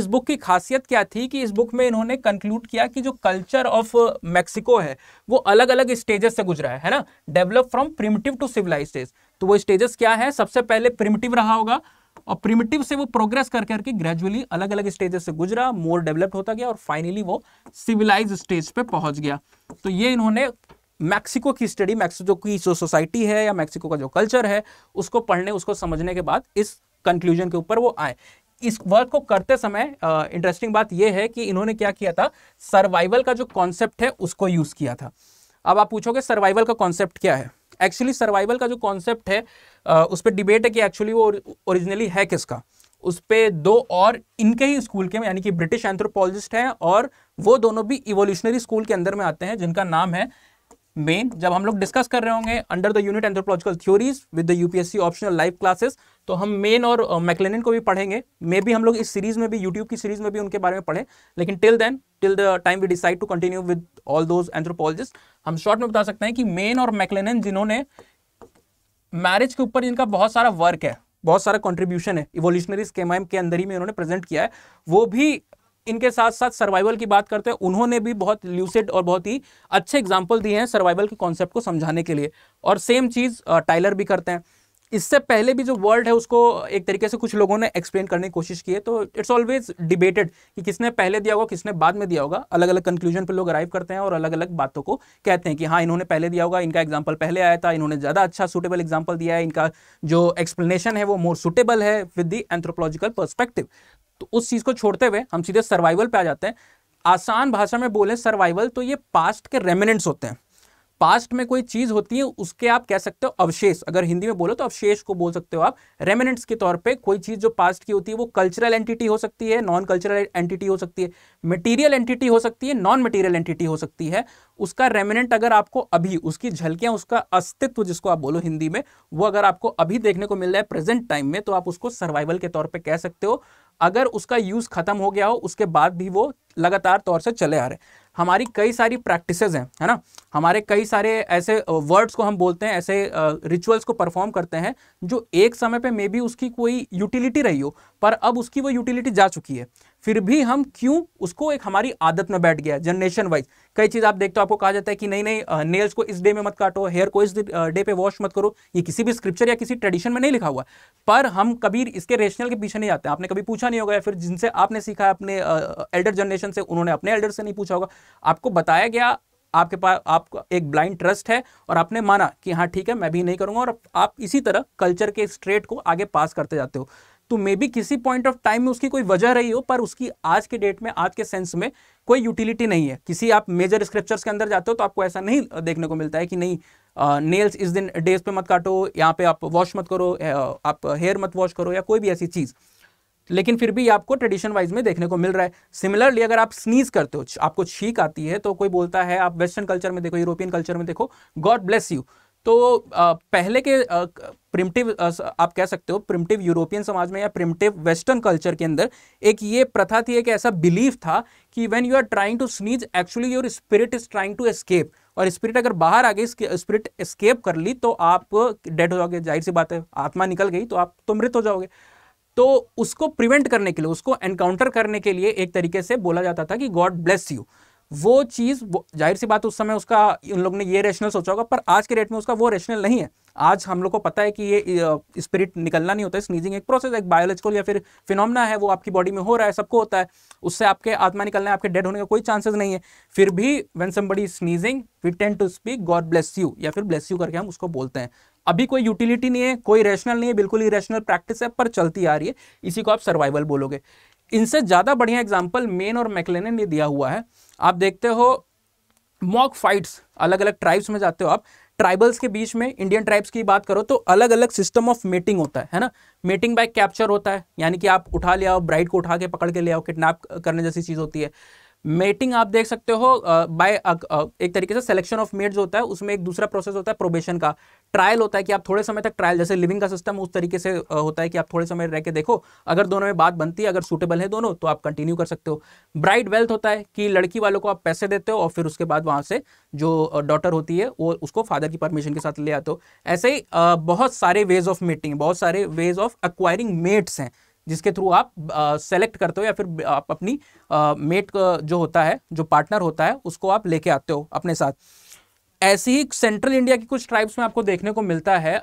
इस बुक की खासियत क्या थी कि इस बुक में इन्होंने कंक्लूड किया कि जो कल्चर ऑफ मैक्सिको है वो अलग अलग स्टेजेस से गुजरा है है ना develop from primitive to civilizes तो वो स्टेजेस क्या है सबसे पहले प्रिमिटिव रहा होगा और प्रिमिटिव से वो प्रोग्रेस कर करके ग्रेजुअली अलग अलग स्टेजेस से गुजरा मोर डेवलप्ड होता गया और फाइनली वो सिविलाइज स्टेज पे पहुंच गया तो ये इन्होंने मैक्सिको की स्टडी मैक्सिको की जो सोसाइटी है या मैक्सिको का जो कल्चर है उसको पढ़ने उसको समझने के बाद इस कंक्लूजन के ऊपर वो आए इस वर्क को करते समय इंटरेस्टिंग बात यह है कि इन्होंने क्या किया था सर्वाइवल का जो कॉन्सेप्ट है उसको यूज किया था अब आप पूछोगे सर्वाइवल का कॉन्सेप्ट क्या है एक्चुअली सर्वाइवल का जो कॉन्सेप्ट है उस पर डिबेट है कि एक्चुअली वो ओरिजिनली है किसका उस पर दो और इनके ही स्कूल के यानी कि ब्रिटिश एंथ्रोपोलॉजिस्ट हैं और वो दोनों भी इवोल्यूशनरी स्कूल के अंदर में आते हैं जिनका नाम है में जब हम लोग डिस्कस कर रहे होंगे under the unit anthropological theories with the UPSC optional live classes तो हम मेन और मैकलेन uh, को भी पढ़ेंगे मे भी हम लोग इस सीरीज में भी यूट्यूब की सीरीज में भी उनके बारे में पढ़ें लेकिन till then till the time we decide to continue with all those anthropologist हम शॉर्ट में बता सकते हैं कि मेन और मैकलेन जिन्होंने मैरिज के ऊपर जिनका बहुत सारा वर्क है बहुत सारा कंट्रीब्यूशन है इवोल्यूशनरी स्केमाइम के अंदर ही में उन्होंने प्रेजेंट किया है वो भी इनके साथ साथ सर्वाइवल की बात करते हैं उन्होंने भी बहुत ल्यूसिड और बहुत ही अच्छे एग्जाम्पल दिए हैं सर्वाइवल के कॉन्सेप्ट को समझाने के लिए और सेम चीज़ टाइलर भी करते हैं इससे पहले भी जो वर्ल्ड है उसको एक तरीके से कुछ लोगों ने एक्सप्लेन करने की कोशिश की है तो इट्स ऑलवेज डिबेटेड कि किसने पहले दिया होगा किसने बाद में दिया होगा अलग अलग कंक्लूजन पर लोग अराइव करते हैं और अलग अलग बातों को कहते हैं कि हाँ इन्होंने पहले दिया होगा इनका एग्जाम्पल पहले आया था इन्होंने ज़्यादा अच्छा सुटेबल एग्जाम्पल दिया है इनका जो एक्सप्लेनेशन है वो मोर सुटेबल है विद दी एंथ्रोपोलॉजिकल परस्पेक्टिव तो उस चीज़ को छोड़ते हुए हम सीधे सर्वाइवल पे आ जाते हैं आसान भाषा में बोले सर्वाइवल तो ये पास्ट के रेमिनेंट्स होते हैं पास्ट में कोई चीज़ होती है उसके आप कह सकते हो अवशेष अगर हिंदी में बोलो तो अवशेष को बोल सकते हो आप रेमिनेंट्स के तौर पे कोई चीज़ जो पास्ट की होती है वो कल्चरल एंटिटी हो सकती है नॉन कल्चरल एंटिटी हो सकती है मटेरियल एंटिटी हो सकती है नॉन मटेरियल एंटिटी हो सकती है उसका रेमिनेंट अगर आपको अभी उसकी झलकियां उसका अस्तित्व जिसको आप बोलो हिंदी में वो अगर आपको अभी देखने को मिल रहा है प्रेजेंट टाइम में तो आप उसको सर्वाइवल के तौर पर कह सकते हो अगर उसका यूज़ ख़त्म हो गया हो उसके बाद भी वो लगातार तौर से चले आ रहे हमारी कई सारी प्रैक्टिस हैं है ना हमारे कई सारे ऐसे वर्ड्स को हम बोलते हैं ऐसे रिचुअल्स को परफॉर्म करते हैं जो एक समय पे मे बी उसकी कोई यूटिलिटी रही हो पर अब उसकी वो यूटिलिटी जा चुकी है फिर भी हम क्यों उसको एक हमारी आदत में बैठ गया जनरेशन वाइज कई चीज़ आप देखते हो आपको कहा जाता है कि नहीं नहीं नेल्स को इस डे में मत काटो हेयर को इस डे पे वॉश मत करो ये किसी भी स्क्रिप्चर या किसी ट्रेडिशन में नहीं लिखा हुआ पर हम कभी इसके रेशनल के पीछे नहीं जाते आपने कभी पूछा नहीं होगा या फिर जिनसे आपने सीखा है अपने एल्डर जनरेशन से उन्होंने अपने एल्डर से नहीं पूछा होगा आपको बताया गया आपके पास आप एक ब्लाइंड ट्रस्ट है और आपने माना कि हाँ ठीक है मैं भी नहीं करूँगा और आप इसी तरह कल्चर के स्ट्रेट को आगे पास करते जाते हो तो मे बी किसी पॉइंट ऑफ टाइम में उसकी कोई वजह रही हो पर उसकी आज के डेट में आज के सेंस में कोई यूटिलिटी नहीं है किसी आप मेजर स्क्रिप्चर्स के अंदर जाते हो तो आपको ऐसा नहीं देखने को मिलता है कि नहीं नेल्स इस दिन डेज पे मत काटो यहाँ पे आप वॉश मत करो आप हेयर मत वॉश करो या कोई भी ऐसी चीज़ लेकिन फिर भी आपको ट्रेडिशन वाइज में देखने को मिल रहा है सिमिलरली अगर आप स्नीज करते हो आपको छींक आती है तो कोई बोलता है आप वेस्टर्न कल्चर में देखो यूरोपियन कल्चर में देखो गॉड ब्लेस यू तो पहले के प्रिमटिव आप कह सकते हो प्रिमटिव यूरोपियन समाज में या प्रिमटिव वेस्टर्न कल्चर के अंदर एक ये प्रथा थी एक ऐसा बिलीफ था कि when you are trying to sneeze actually your spirit is trying to escape और स्पिरिट अगर बाहर आ गई स्पिरिट एस्केप कर ली तो आप डेड हो जाओगे जाहिर सी बात है आत्मा निकल गई तो आप तो मृत हो जाओगे तो उसको प्रिवेंट करने के लिए उसको एनकाउंटर करने के लिए एक तरीके से बोला जाता था कि गॉड ब्लेस यू वो चीज़ जाहिर सी बात उस समय उसका उन लोग ने ये रेशनल सोचा होगा पर आज के डेट में उसका वो रेशनल नहीं है आज हम लोग को पता है कि ये स्पिरिट निकलना नहीं होता है स्नीजिंग एक प्रोसेस एक बायोलॉजिकल या फिर फिनोमना है वो आपकी बॉडी में हो रहा है सबको होता है उससे आपके आत्मा निकलना है आपके डेड होने का कोई चांसेस नहीं है फिर भी when somebody sneezing we tend to speak God bless you या फिर ब्लेस यू करके हम उसको बोलते हैं अभी कोई यूटिलिटी नहीं है कोई रेशनल नहीं है बिल्कुल ही रेशनल प्रैक्टिस है पर चलती आ रही है इसी को आप सर्वाइवल बोलोगे इनसे ज़्यादा बढ़िया एग्जाम्पल मेन और मैकलेन ने दिया हुआ है आप देखते हो मॉक फाइट्स अलग अलग ट्राइब्स में जाते हो आप ट्राइबल्स के बीच में इंडियन ट्राइब्स की बात करो तो अलग अलग सिस्टम ऑफ मीटिंग होता है है ना मीटिंग बाय कैप्चर होता है यानी कि आप उठा ले आओ ब्राइड को उठा के पकड़ के ले आओ किडनैप करने जैसी चीज़ होती है मेटिंग आप देख सकते हो बाय एक तरीके से सिलेक्शन ऑफ मेट जो होता है उसमें एक दूसरा प्रोसेस होता है प्रोबेशन का ट्रायल होता है कि आप थोड़े समय तक ट्रायल जैसे लिविंग का सिस्टम उस तरीके से होता है कि आप थोड़े समय रह के देखो अगर दोनों में बात बनती है अगर सूटेबल है दोनों तो आप कंटिन्यू कर सकते हो ब्राइड वेल्थ होता है कि लड़की वालों को आप पैसे देते हो और फिर उसके बाद वहाँ से जो डॉटर होती है वो उसको फादर की परमिशन के साथ ले आते हो ऐसे ही बहुत सारे वेज ऑफ मेटिंग बहुत सारे वेज ऑफ अक्वायरिंग मेट्स हैं जिसके थ्रू आप सेलेक्ट करते हो या फिर आप अपनी मेट जो होता है जो पार्टनर होता है उसको आप लेके आते हो अपने साथ ऐसी ही सेंट्रल इंडिया की कुछ ट्राइब्स में आपको देखने को मिलता है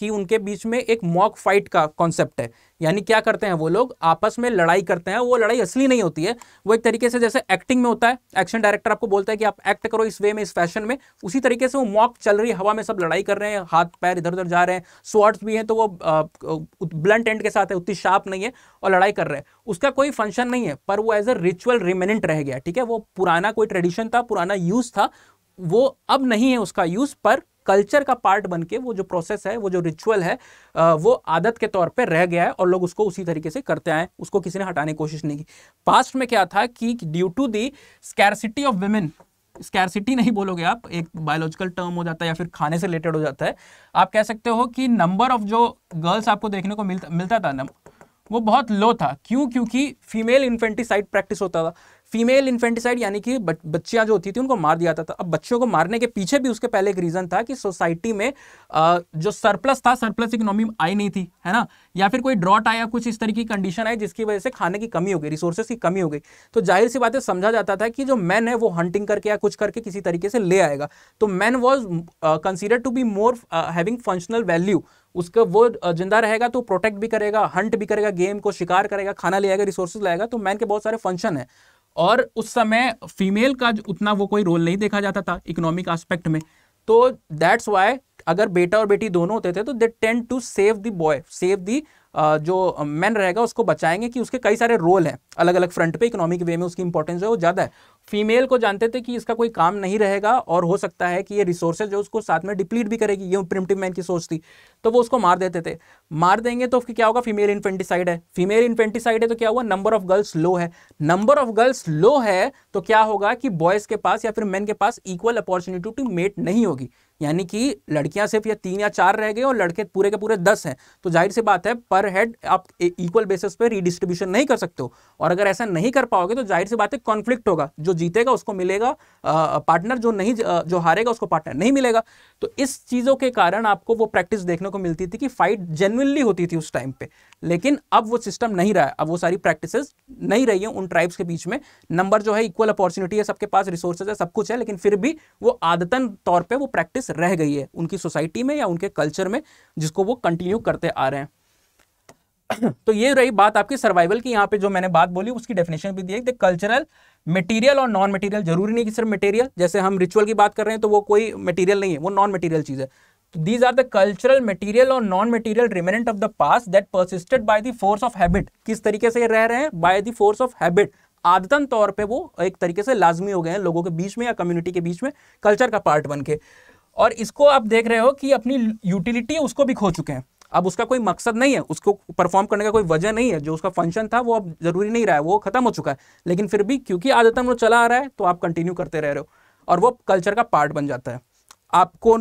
कि उनके बीच में एक मॉक फाइट का कॉन्सेप्ट है यानी क्या करते हैं वो लोग आपस में लड़ाई करते हैं वो लड़ाई असली नहीं होती है वो एक तरीके से जैसे एक्टिंग में होता है एक्शन डायरेक्टर आपको बोलता है कि आप एक्ट करो इस वे में इस फैशन में उसी तरीके से वो मॉक चल रही हवा में सब लड़ाई कर रहे हैं हाथ पैर इधर उधर जा रहे हैं स्वाट्स भी हैं तो वो ब्लंट एंड के साथ है उतनी शार्प नहीं है और लड़ाई कर रहे हैं उसका कोई फंक्शन नहीं है पर वो एज अ रिचुअल रिमेनेंट रह गया ठीक है वो पुराना कोई ट्रेडिशन था पुराना यूज़ था वो अब नहीं है उसका यूज़ पर कल्चर का पार्ट बन के वो जो प्रोसेस है वो जो रिचुअल है वो आदत के तौर पे रह गया है और लोग उसको उसी तरीके से करते आए उसको किसी ने हटाने की कोशिश नहीं की पास्ट में क्या था कि due to the scarcity of women scarcity नहीं बोलोगे आप एक बायोलॉजिकल टर्म हो जाता है या फिर खाने से रिलेटेड हो जाता है आप कह सकते हो कि नंबर ऑफ जो गर्ल्स आपको देखने को मिलता मिलता था वो बहुत लो था क्यों क्योंकि फीमेल इन्फेंटिसाइड प्रैक्टिस होता था फीमेल इन्फेंटिसाइड यानी कि बच्चियां जो होती थी उनको मार दिया जाता था अब बच्चों को मारने के पीछे भी उसके पहले एक रीज़न था कि सोसाइटी में जो सरप्लस था सरप्लस इकोनॉमी आई नहीं थी है ना या फिर कोई ड्रॉट आया कुछ इस तरह की कंडीशन आई जिसकी वजह से खाने की कमी हो गई रिसोर्सेज की कमी हो गई तो जाहिर सी बात समझा जाता था कि जो मैन है वो हंटिंग करके या कुछ करके किसी तरीके से ले आएगा तो man was consider to be more having functional value उसका वो जिंदा रहेगा तो प्रोटेक्ट भी करेगा हंट भी करेगा गेम को शिकार करेगा खाना ले आएगा रिसोर्सेज लाएगा तो मैन के बहुत सारे फंक्शन है और उस समय फीमेल का उतना वो कोई रोल नहीं देखा जाता था इकोनॉमिक आस्पेक्ट में तो दैट्स वाई अगर बेटा और बेटी दोनों होते थे तो they tend to save the boy save the जो मैन रहेगा उसको बचाएंगे कि उसके कई सारे रोल हैं अलग अलग फ्रंट पे इकोनॉमिक वे में उसकी इंपॉर्टेंस है वो ज़्यादा है फीमेल को जानते थे कि इसका कोई काम नहीं रहेगा और हो सकता है कि ये रिसोर्सेज जो उसको साथ में डिप्लीट भी करेगी ये प्रिमटिव मैन की सोच थी तो वो उसको मार देते थे मार देंगे तो क्या होगा फीमेल इन्फेंटिसाइड है फीमेल इन्फेंटिसाइड है तो क्या हुआ नंबर ऑफ गर्ल्स लो है नंबर ऑफ गर्ल्स लो है तो क्या होगा कि बॉयज़ के पास या फिर मैन के पास इक्वल अपॉर्चुनिटी टू मेट नहीं होगी यानी कि लड़कियां सिर्फ या तीन या चार रह गए और लड़के पूरे के पूरे दस हैं तो जाहिर सी बात है पर हेड आप इक्वल बेसिस पे रीडिस्ट्रीब्यूशन नहीं कर सकते हो और अगर ऐसा नहीं कर पाओगे तो जाहिर सी बात है कॉन्फ्लिक्ट होगा जो जीतेगा उसको मिलेगा पार्टनर जो नहीं जो हारेगा उसको पार्टनर नहीं मिलेगा तो इस चीज़ों के कारण आपको वो प्रैक्टिस देखने को मिलती थी कि फाइट जेनुनली होती थी उस टाइम पे लेकिन अब वो सिस्टम नहीं रहा है अब वो सारी प्रैक्टिसेस नहीं रही हैं उन ट्राइब्स के बीच में नंबर जो है इक्वल अपॉर्चुनिटी है सबके पास रिसोर्सेज है सब कुछ है लेकिन फिर भी वो आदतन तौर पर वो प्रैक्टिस रह गई है उनकी सोसाइटी में या उनके कल्चर में जिसको वो कंटिन्यू करते आ रहे हैं तो ये रही बात आपकी सर्वाइवल की यहाँ पे जो मैंने बात बोली उसकी डेफिनेशन भी दी है कल्चरल मटेरियल तो और नॉन मटेरियल जरूरी नहीं कि सिर्फ मटेरियल जैसे हम रिचुअल की बात कर रहे हैं तो वो कोई मटेरियल नहीं है वो नॉन मटेरियल चीज़ है तो these are the cultural material और non material remnant of the past that persisted by the force of habit किस तरीके से ये रह रहे हैं by the force of habit आदतन तौर पर वो एक तरीके से लाजमी हो गए हैं लोगों के बीच में या कम्युनिटी के बीच में कल्चर का पार्ट बन के और इसको आप देख रहे हो कि अपनी यूटिलिटी उसको भी खो चुके हैं अब उसका कोई मकसद नहीं है उसको परफॉर्म करने का कोई वजह नहीं है जो उसका फंक्शन था वो अब जरूरी नहीं रहा है वो खत्म हो चुका है लेकिन फिर भी क्योंकि आदतन वो चला आ रहा है तो आप कंटिन्यू करते रह रहे हो और वो कल्चर का पार्ट बन जाता है आपको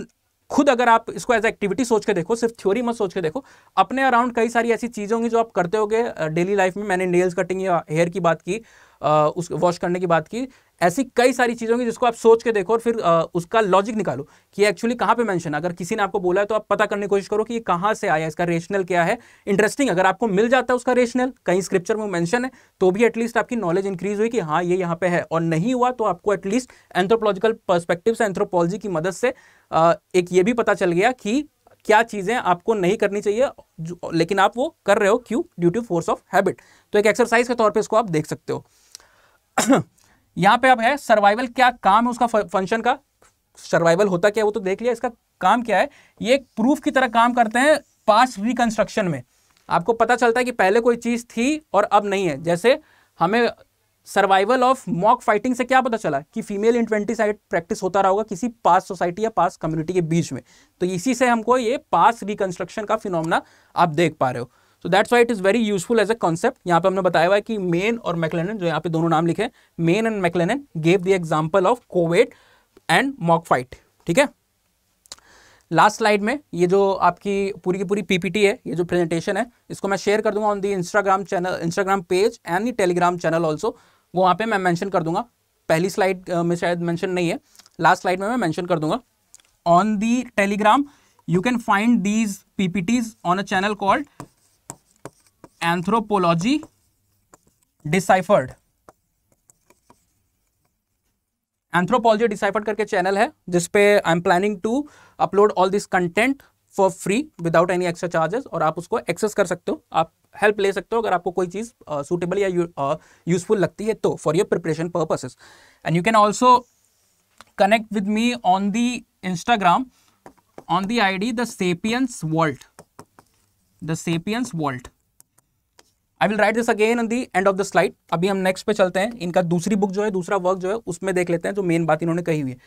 खुद अगर आप इसको एज एक्टिविटी सोच के देखो सिर्फ थ्योरी मत सोच के देखो अपने अराउंड कई सारी ऐसी चीज़ें होंगी जो आप करते होगे डेली लाइफ में मैंने नेल्स कटिंग या हेयर की बात की उस वॉश करने की बात की ऐसी कई सारी चीज़ें होंगी जिसको आप सोच के देखो और फिर आ, उसका लॉजिक निकालो कि एक्चुअली कहाँ पे मेंशन अगर किसी ने आपको बोला है तो आप पता करने की कोशिश करो कि ये कहाँ से आया इसका रेशनल क्या है इंटरेस्टिंग अगर आपको मिल जाता है उसका रेशनल कहीं स्क्रिप्चर में मैंशन है तो भी एटलीस्ट आपकी नॉलेज इंक्रीज हुई कि हाँ ये यहाँ पे है और नहीं हुआ तो आपको एटलीस्ट एंथ्रोपोलॉजिकल परस्पेक्टिव से एंथ्रोपोलॉजी की मदद से आ, एक ये भी पता चल गया कि क्या चीज़ें आपको नहीं करनी चाहिए लेकिन आप वो कर रहे हो क्यों due to force of habit तो एक एक्सरसाइज के तौर पर इसको आप देख सकते हो यहाँ पे अब है सर्वाइवल क्या काम है उसका फंक्शन का सर्वाइवल होता क्या है वो तो देख लिया इसका काम क्या है ये एक प्रूफ की तरह काम करते हैं पास रिकंस्ट्रक्शन में आपको पता चलता है कि पहले कोई चीज़ थी और अब नहीं है जैसे हमें सर्वाइवल ऑफ मॉक फाइटिंग से क्या पता चला कि फीमेल इन्वेंटिसाइड प्रैक्टिस होता रहा होगा किसी पास सोसाइटी या पास कम्युनिटी के बीच में तो इसी से हमको ये पास रिकंस्ट्रक्शन का फिनोमना आप देख पा रहे हो so that's why it is very useful as a concept यहाँ पे हमने बताया हुआ है कि मेन और मैकलेन जो यहाँ पे दोनों नाम लिखे Maine and McLennan gave the example of couvade and mock fight ठीक है लास्ट स्लाइड में ये जो आपकी पूरी की पूरी पीपीटी है ये जो प्रेजेंटेशन है इसको मैं शेयर कर दूंगा on the Instagram channel Instagram page and the Telegram channel also वो वहाँ पे मैं मेंशन कर दूंगा पहली स्लाइड में शायद मेंशन नहीं है लास्ट स्लाइड में मैं मेंशन कर दूंगा on the Telegram you can find these PPTs on a channel called anthropology deciphered anthropology deciphered करके चैनल है जिसपे I am planning to upload all this content for free without any extra charges और आप उसको एक्सेस कर सकते हो आप हेल्प ले सकते हो अगर आपको कोई चीज़ सूटेबल uh, या यूजफुल uh, लगती है तो for your preparation purposes and you can also connect with me on the Instagram on the I D the Sapiens World the Sapiens World I will write this again the end of the slide अभी हम नेक्स्ट पे चलते हैं इनका दूसरी बुक जो है दूसरा वर्क जो है उसमें देख लेते हैं जो मेन बात इन्होंने कही हुई है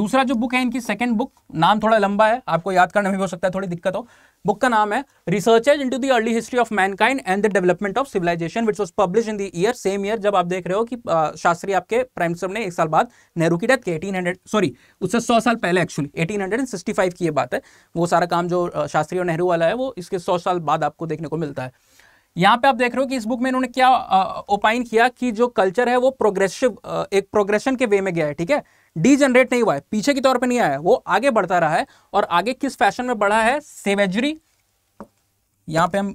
दूसरा जो बुक है इनकी सेकंड बुक नाम थोड़ा लंबा है आपको याद करने में भी हो सकता है थोड़ी दिक्कत हो बुक का नाम है researches into the early history of mankind and the development of civilization which was publish in the year same year जब आप देख रहे हो कि शास्त्री आपके प्राइम मिनिस्टर ने एक साल बाद नेहरू की डेथ की एटीन सॉरी उससे सौ साल पहले एक्चुअली एटीन की ये बात है वो सारा काम जो शास्त्री और नेहरू वाला है वो इसके सौ साल बाद आपको देखने को मिलता है यहाँ पे आप देख रहे हो कि इस बुक में इन्होंने क्या ओपाइन किया कि जो कल्चर है वो प्रोग्रेसिव एक प्रोग्रेशन के वे में गया है ठीक है डी जनरेट नहीं हुआ है पीछे की तौर पे नहीं आया वो आगे बढ़ता रहा है और आगे किस फैशन में बढ़ा है सेवेजरी यहाँ पे हम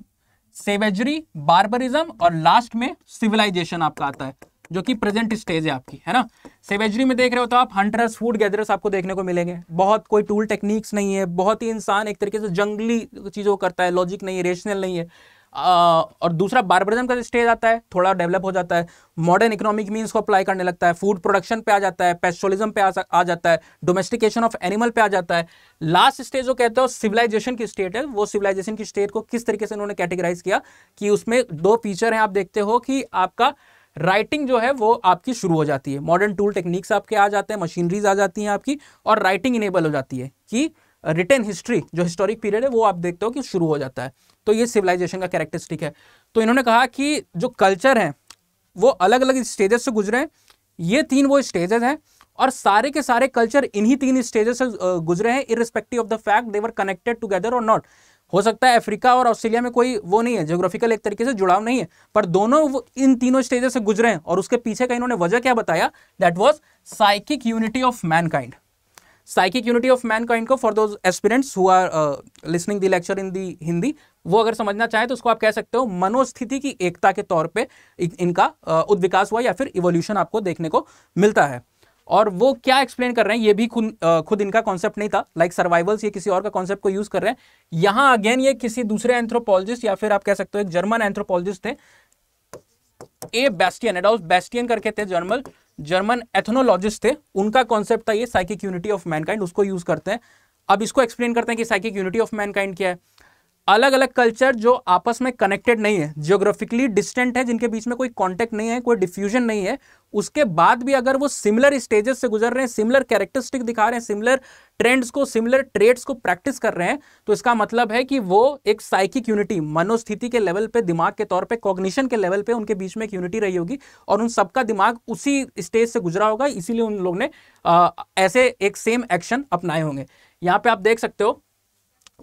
सेवेजरी बार्बरिज्म और लास्ट में सिविलाइजेशन आपका आता है जो कि प्रेजेंट स्टेज है आपकी है ना सेवेजरी में देख रहे हो तो आप हंटर्स फूड गैदरर्स आपको देखने को मिलेंगे बहुत कोई टूल टेक्निक्स नहीं है बहुत ही इंसान एक तरीके से जंगली चीज़ों करता है लॉजिक नहीं है रेशनल नहीं है और दूसरा बारबरिज्म का स्टेज आता है थोड़ा डेवलप हो जाता है मॉडर्न इकोनॉमिक मीन्स को अप्लाई करने लगता है फूड प्रोडक्शन पे आ जाता है पेस्ट्रोलिज्म पे आ, आ जाता है डोमेस्टिकेशन ऑफ एनिमल पे आ जाता है लास्ट स्टेज जो कहते हैं सिविलाइजेशन की स्टेट है वो सिविलाइजेशन की स्टेट को किस तरीके से उन्होंने कैटेगराइज किया कि उसमें दो फीचर हैं आप देखते हो कि आपका राइटिंग जो है वो आपकी शुरू हो जाती है मॉडर्न टूल टेक्निक्स आपके आ जाते हैं मशीनरीज आ जाती हैं आपकी और राइटिंग इनेबल हो जाती है कि रिटर्न हिस्ट्री जो हिस्टोरिक पीरियड है वो आप देखते हो कि शुरू हो जाता है तो ये सिविलाइजेशन का कैरेक्टरिस्टिक है तो इन्होंने कहा कि जो कल्चर हैं वो अलग अलग स्टेजेस से गुजरे हैं ये तीन वो स्टेजेस हैं और सारे के सारे कल्चर इन्हीं तीन स्टेजेस से गुजरे हैं irrespective of the fact they're connected together और नॉट हो सकता है अफ्रीका और ऑस्ट्रेलिया में कोई वो नहीं है जियोग्राफिकल एक तरीके से जुड़ाव नहीं है पर दोनों इन तीनों स्टेजेस से गुजरे हैं और उसके पीछे का इन्होंने वजह क्या बताया that was psychic unity of mankind psychic unity of mankind को for those aspirants who are listening the lecture in the Hindi वो अगर समझना चाहें तो उसको आप कह सकते हो मनोस्थिति की एकता के तौर पे इनका uh, उद्विकास हुआ या फिर इवोल्यूशन आपको देखने को मिलता है और वो क्या एक्सप्लेन कर रहे हैं ये भी खुद uh, खुद इनका कॉन्सेप्ट नहीं था लाइक like सर्वाइवल्स ये किसी और का कॉन्सेप्ट को यूज़ कर रहे हैं यहाँ अगेन ये किसी दूसरे एंथ्रोपोलॉजिस्ट या फिर आप कह सकते हो एक जर्मन एंथ्रोपोलॉजिस्ट थे ए बेस्टियन एडाउस बेस्टियन करके थे जर्मन जर्मन एथनोलॉजिस्ट थे उनका कॉन्सेप्ट था ये साइकिक यूनिटी ऑफ मैनकाइंड उसको यूज करते हैं अब इसको एक्सप्लेन करते हैं कि साइकिक यूनिटी ऑफ मैनकाइंड क्या है अलग अलग कल्चर जो आपस में कनेक्टेड नहीं है जियोग्राफिकली डिस्टेंट है जिनके बीच में कोई कॉन्टेक्ट नहीं है कोई डिफ्यूजन नहीं है उसके बाद भी अगर वो सिमिलर स्टेजेस से गुजर रहे हैं सिमिलर कैरेक्टरिस्टिक दिखा रहे हैं सिमिलर ट्रेंड्स को सिमिलर ट्रेड्स को प्रैक्टिस कर रहे हैं तो इसका मतलब है कि वो एक साइकिक यूनिटी मनोस्थिति के लेवल पे दिमाग के तौर पे कॉग्निशन के लेवल पे उनके बीच में एक यूनिटी रही होगी और उन सबका दिमाग उसी स्टेज से गुजरा होगा इसीलिए उन लोग ने आ, ऐसे एक सेम एक्शन अपनाए होंगे यहाँ पे आप देख सकते हो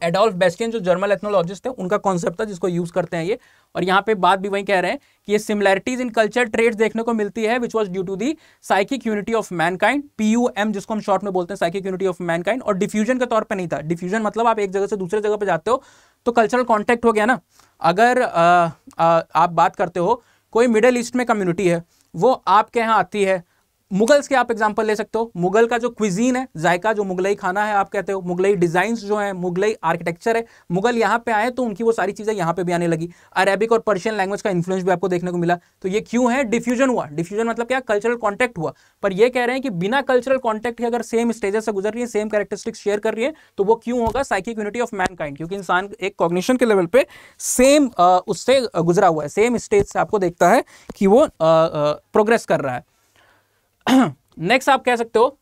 एडोल्फ बेस्किन जो जर्मल एथनोलॉजिस्ट है उनका कॉन्सेप्ट था जिसको यूज करते हैं ये और यहाँ पे बात भी वही कह रहे हैं कि ये सिमिलैरिटीज इन कल्चर ट्रेड देखने को मिलती है which was due to the psychic unity of mankind PUM जिसको हम शॉर्ट में बोलते हैं साइकिक यूनिटी ऑफ मैनकाइंड और डिफ्यूजन के तौर पर नहीं था डिफ्यूजन मतलब आप एक जगह से दूसरे जगह पर जाते हो तो कल्चरल कॉन्टेक्ट हो गया ना अगर आ, आ, आप बात करते हो कोई मिडल ईस्ट में कम्युनिटी है वो आपके यहाँ आती है मुगल्स के आप एग्जाम्पल ले सकते हो मुगल का जो क्विजीन है जायका जो मुगलई खाना है आप कहते हो मुगलई डिजाइन जो है मुगलई आर्किटेक्चर है मुगल यहाँ पे आए तो उनकी वो सारी चीज़ें यहाँ पे भी आने लगी अरेबिक और पर्शियन लैंग्वेज का इन्फ्लुएंस भी आपको देखने को मिला तो ये क्यों है डिफ्यूजन हुआ डिफ्यूजन मतलब क्या कल्चरल कॉन्टैक्ट हुआ पर ये कह रहे हैं कि बिना कल्चरल कॉन्टैक्ट के अगर सेम स्टेजेस से गुजर रही है सेम कैरेक्टरिस्टिक्स शेयर कर रही है तो वो क्यों होगा साइकिक यूनिटी ऑफ मैनकाइंड क्योंकि इंसान एक कॉग्निशन के लेवल पे सेम उससे गुजरा हुआ है सेम स्टेज से आपको देखता है कि वो प्रोग्रेस कर रहा है नेक्स्ट आप कह सकते हो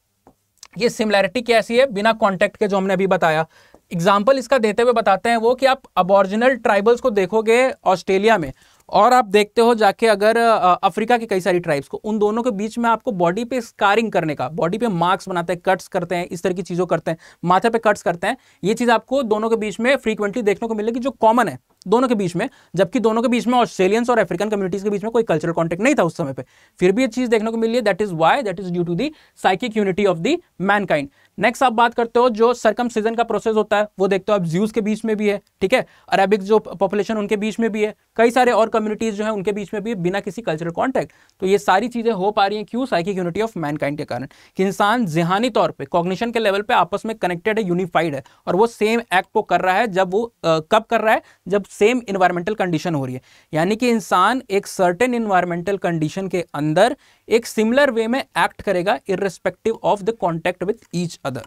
ये सिमिलैरिटी कैसी है बिना कॉन्टैक्ट के जो हमने अभी बताया एग्जाम्पल इसका देते हुए बताते हैं वो कि आप अबॉरिजिनल ट्राइबल्स को देखोगे ऑस्ट्रेलिया में और आप देखते हो जाके अगर अफ्रीका की कई सारी ट्राइब्स को उन दोनों के बीच में आपको बॉडी पे स्कारिंग करने का बॉडी पे मार्क्स बनाते हैं कट्स करते हैं इस तरह की चीज़ों करते हैं माथे पे कट्स करते हैं ये चीज़ आपको दोनों के बीच में फ्रीक्वेंटली देखने को मिलेगी जो कॉमन है दोनों के बीच में जबकि दोनों के बीच में ऑस्ट्रेलियंस और अफ्रीकन कम्युनिटीज के बीच में कोई कल्चरल कॉन्टेक्ट नहीं था उस समय पर फिर भी ये चीज देखने को मिली है that is why that is due to the psychic unity of the mankind next आप बात करते हो जो सरकम सीजन का प्रोसेस होता है वो देखते हो आप ज्यूज के बीच में भी है ठीक है अरेबिक जो पॉपुलेशन उनके बीच में भी है कई सारे और कम्युनिटीज जो है उनके बीच में भी बिना किसी कल्चरल कॉन्टैक्ट तो ये सारी चीज़ें हो पा रही हैं क्यों साइकिक यूनिटी ऑफ मैनकाइंड के कारण कि इंसान जहानी तौर पर कॉग्निशन के लेवल पर आपस में कनेक्टेड है यूनिफाइड है और वो सेम एक्ट को कर रहा है जब वो आ, कब कर रहा है जब सेम इन्वायरमेंटल कंडीशन हो रही है यानी कि इंसान एक सर्टेन इन्वायरमेंटल कंडीशन के अंदर एक सिमिलर वे में एक्ट करेगा irrespective of the contact with each other